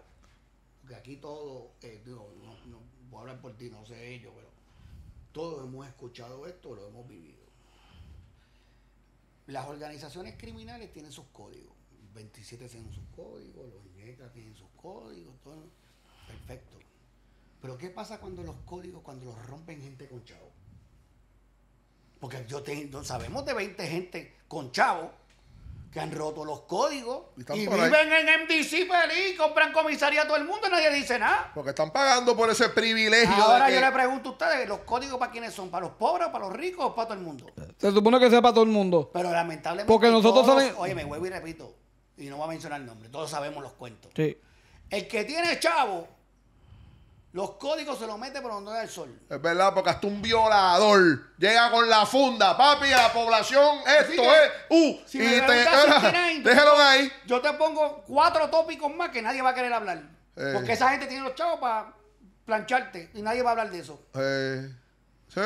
Porque aquí todo. Eh, digo, no, no, voy a hablar por ti, no sé ellos, todos hemos escuchado esto, lo hemos vivido. Las organizaciones criminales tienen sus códigos. 27 tienen sus códigos, los NECA tienen sus códigos, todo. Perfecto. Pero ¿qué pasa cuando los códigos, cuando los rompen gente con chavo? Porque yo tengo, sabemos de 20 gente con chavo que han roto los códigos y, viven en MDC feliz, compran comisaría a todo el mundo y nadie dice nada. Porque están pagando por ese privilegio. Ahora yo le pregunto a ustedes, ¿los códigos para quiénes son? ¿Para los pobres, para los ricos o para todo el mundo? Se supone que sea para todo el mundo. Pero lamentablemente. Porque nosotros sabemos. Oye, me vuelvo y repito, y no voy a mencionar el nombre, todos sabemos los cuentos. Sí. El que tiene chavo los códigos se los mete por donde da el sol. Es verdad, porque hasta un violador llega con la funda. Papi, a la población, esto es. Uh, si y te, déjalo ahí. Yo te pongo cuatro tópicos más que nadie va a querer hablar. Eh. Porque esa gente tiene los chavos para plancharte y nadie va a hablar de eso. Eh, sí.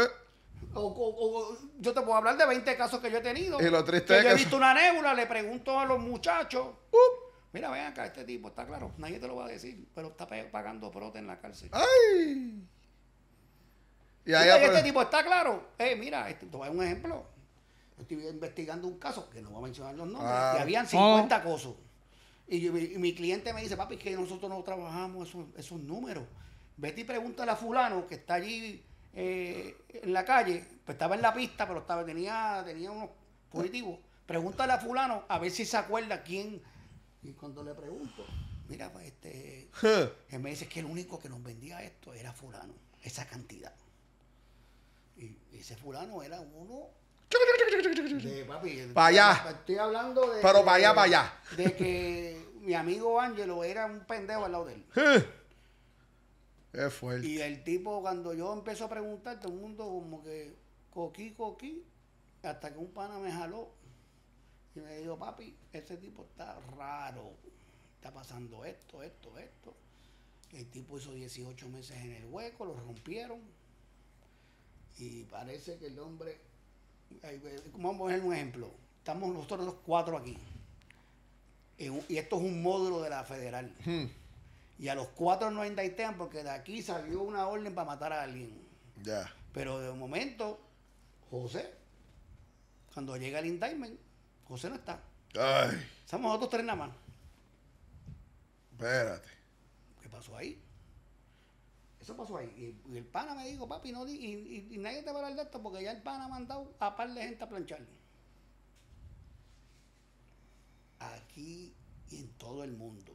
O, yo te puedo hablar de 20 casos que yo he tenido. Y lo triste que yo he visto una nébula, le pregunto a los muchachos. Uh Mira, ven acá, este tipo, está claro, nadie te lo va a decir, pero está pagando prote en la cárcel. ¡Ay! este tipo está claro. Eh, mira, este, te voy a dar un ejemplo. Yo estoy investigando un caso, que no voy a mencionar los nombres, ah. oh. y habían 50 cosas. Y, mi cliente me dice, papi, que nosotros no trabajamos esos, esos números. Vete y pregúntale a fulano que está allí eh, en la calle, pues estaba en la pista, pero estaba, tenía, tenía unos positivos. Pregúntale a fulano a ver si se acuerda quién y cuando le pregunto, mira, pues este, él me dice que el único que nos vendía esto era fulano, esa cantidad. Y ese fulano era uno de papi. Para allá. Estoy hablando de. Pero para allá, allá. De que mi amigo Angelo era un pendejo al lado de él. fuerte. Y el tipo, cuando yo empecé a preguntar, todo el mundo como que coquí, coquí, hasta que un pana me jaló y me dijo, papi, ese tipo está raro. Está pasando esto, esto, esto. El tipo hizo 18 meses en el hueco, lo rompieron. Y parece que el hombre. Vamos a poner un ejemplo. Estamos nosotros los cuatro aquí. Y esto es un módulo de la federal. Hmm. Y a los cuatro no indictan porque de aquí salió una orden para matar a alguien. Pero de momento, José, cuando llega el indictment, José no está. Ay. Somos nosotros tres nada más. Espérate. ¿Qué pasó ahí? Eso pasó ahí. Y, el pana me dijo, papi, no y, y, nadie te va a hablar de esto porque ya el pana ha mandado a par de gente a plancharlo. Aquí y en todo el mundo.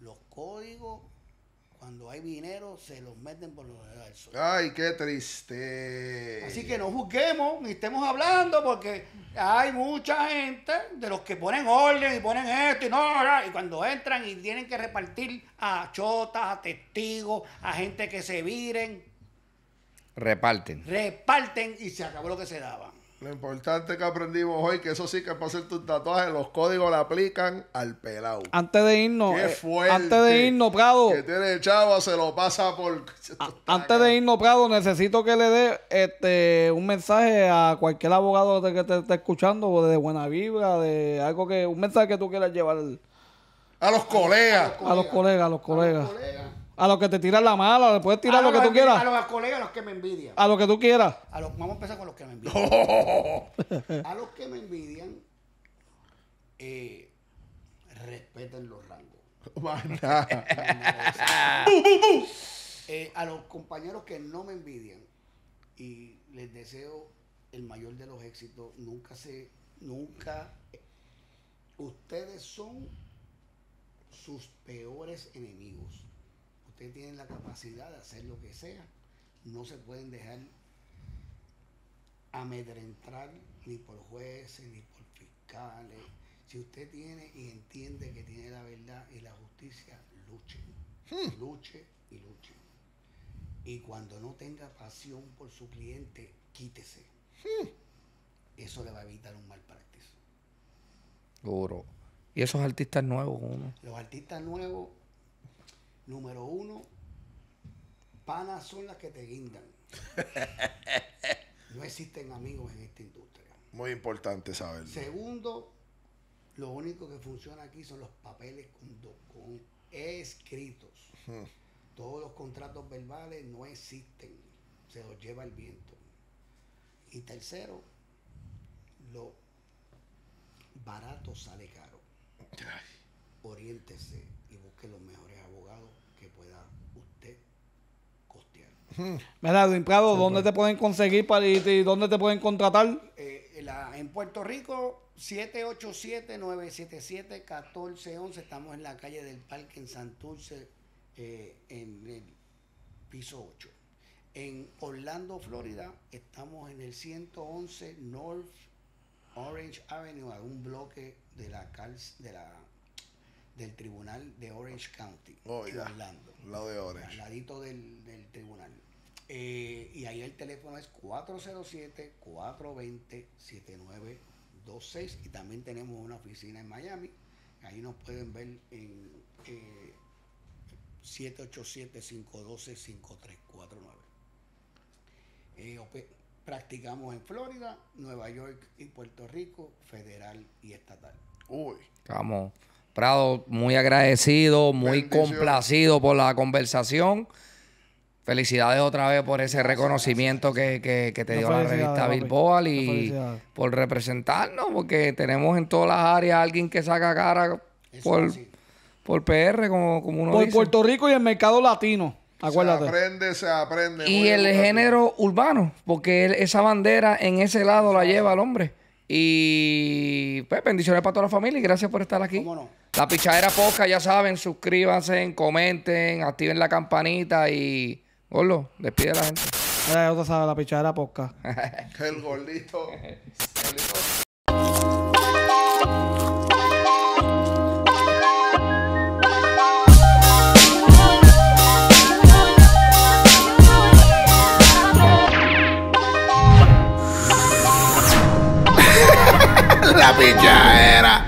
Los códigos cuando hay dinero se los meten por los dedos Ay, qué triste. Así que no juzguemos ni estemos hablando porque hay mucha gente de los que ponen orden y ponen esto y no, y cuando entran y tienen que repartir a chotas, a testigos, a gente que se viren. Reparten. Reparten y se acabó lo que se daba. Lo importante que aprendimos hoy, que eso sí que para hacer tus tatuajes, los códigos le aplican al pelado. Antes de irnos, eh, antes de irnos, Prado. Que tiene chavo, se lo pasa por. antes de irnos, Prado, necesito que le dé este un mensaje a cualquier abogado que te esté escuchando, de buena vibra, de algo que, un mensaje que tú quieras llevar. a los colegas. A los colegas. A los colegas. A los que te tiran la mala, le puedes tirar lo que tú quieras. A los colegas, a los que me envidian. A lo que tú quieras. vamos a empezar con los que me envidian. a los que me envidian, eh, respeten los rangos. Eh, a los compañeros que no me envidian y les deseo el mayor de los éxitos, nunca se, nunca, ustedes son sus peores enemigos usted tiene la capacidad de hacer lo que sea. No se pueden dejar amedrentar ni por jueces, ni por fiscales. Si usted tiene y entiende que tiene la verdad y la justicia, luche. Hmm. Luche y luche. Y cuando no tenga pasión por su cliente, quítese. Hmm. Eso le va a evitar un mal práctico. Oro. ¿Y esos artistas nuevos? Uno? Los artistas nuevos Número uno, panas son las que te guindan. no existen amigos en esta industria. Muy importante saberlo. Segundo, lo único que funciona aquí son los papeles con, escritos. Todos los contratos verbales no existen. Se los lleva el viento. Y tercero, lo barato sale caro. Oriéntese y busque los mejores pueda usted costear. Mira, Prado, ¿dónde te pueden conseguir para y, dónde te pueden contratar? Eh, en Puerto Rico, 787-977-1411. Estamos en la calle del Parque en Santurce, eh, en el piso 8. En Orlando, Florida, estamos en el 111 North Orange Avenue, a un bloque de la, cal, de la del tribunal de Orange County, oh, en Orlando. de Orange. Al ladito del, tribunal. Eh, y ahí el teléfono es 407-420-7926. Y también tenemos una oficina en Miami. Ahí nos pueden ver en 787-512-5349. Eh, eh, practicamos en Florida, Nueva York y Puerto Rico, federal y estatal. Uy. Vamos. Prado, muy agradecido, muy complacido por la conversación. Felicidades otra vez por ese reconocimiento que, que, te dio la revista Billboard y por representarnos, porque tenemos en todas las áreas alguien que saca cara por, por, PR, como, como uno por Puerto Rico y el mercado latino. Acuérdate. Se aprende, se aprende. Y el género urbano, porque esa bandera en ese lado la lleva el hombre. Y pues bendiciones para toda la familia y gracias por estar aquí. ¿Cómo La pichadera poca, ya saben, suscríbanse, comenten, activen la campanita y. Gordo, despide la gente. la pichadera poca. El gordito. sabe, já era.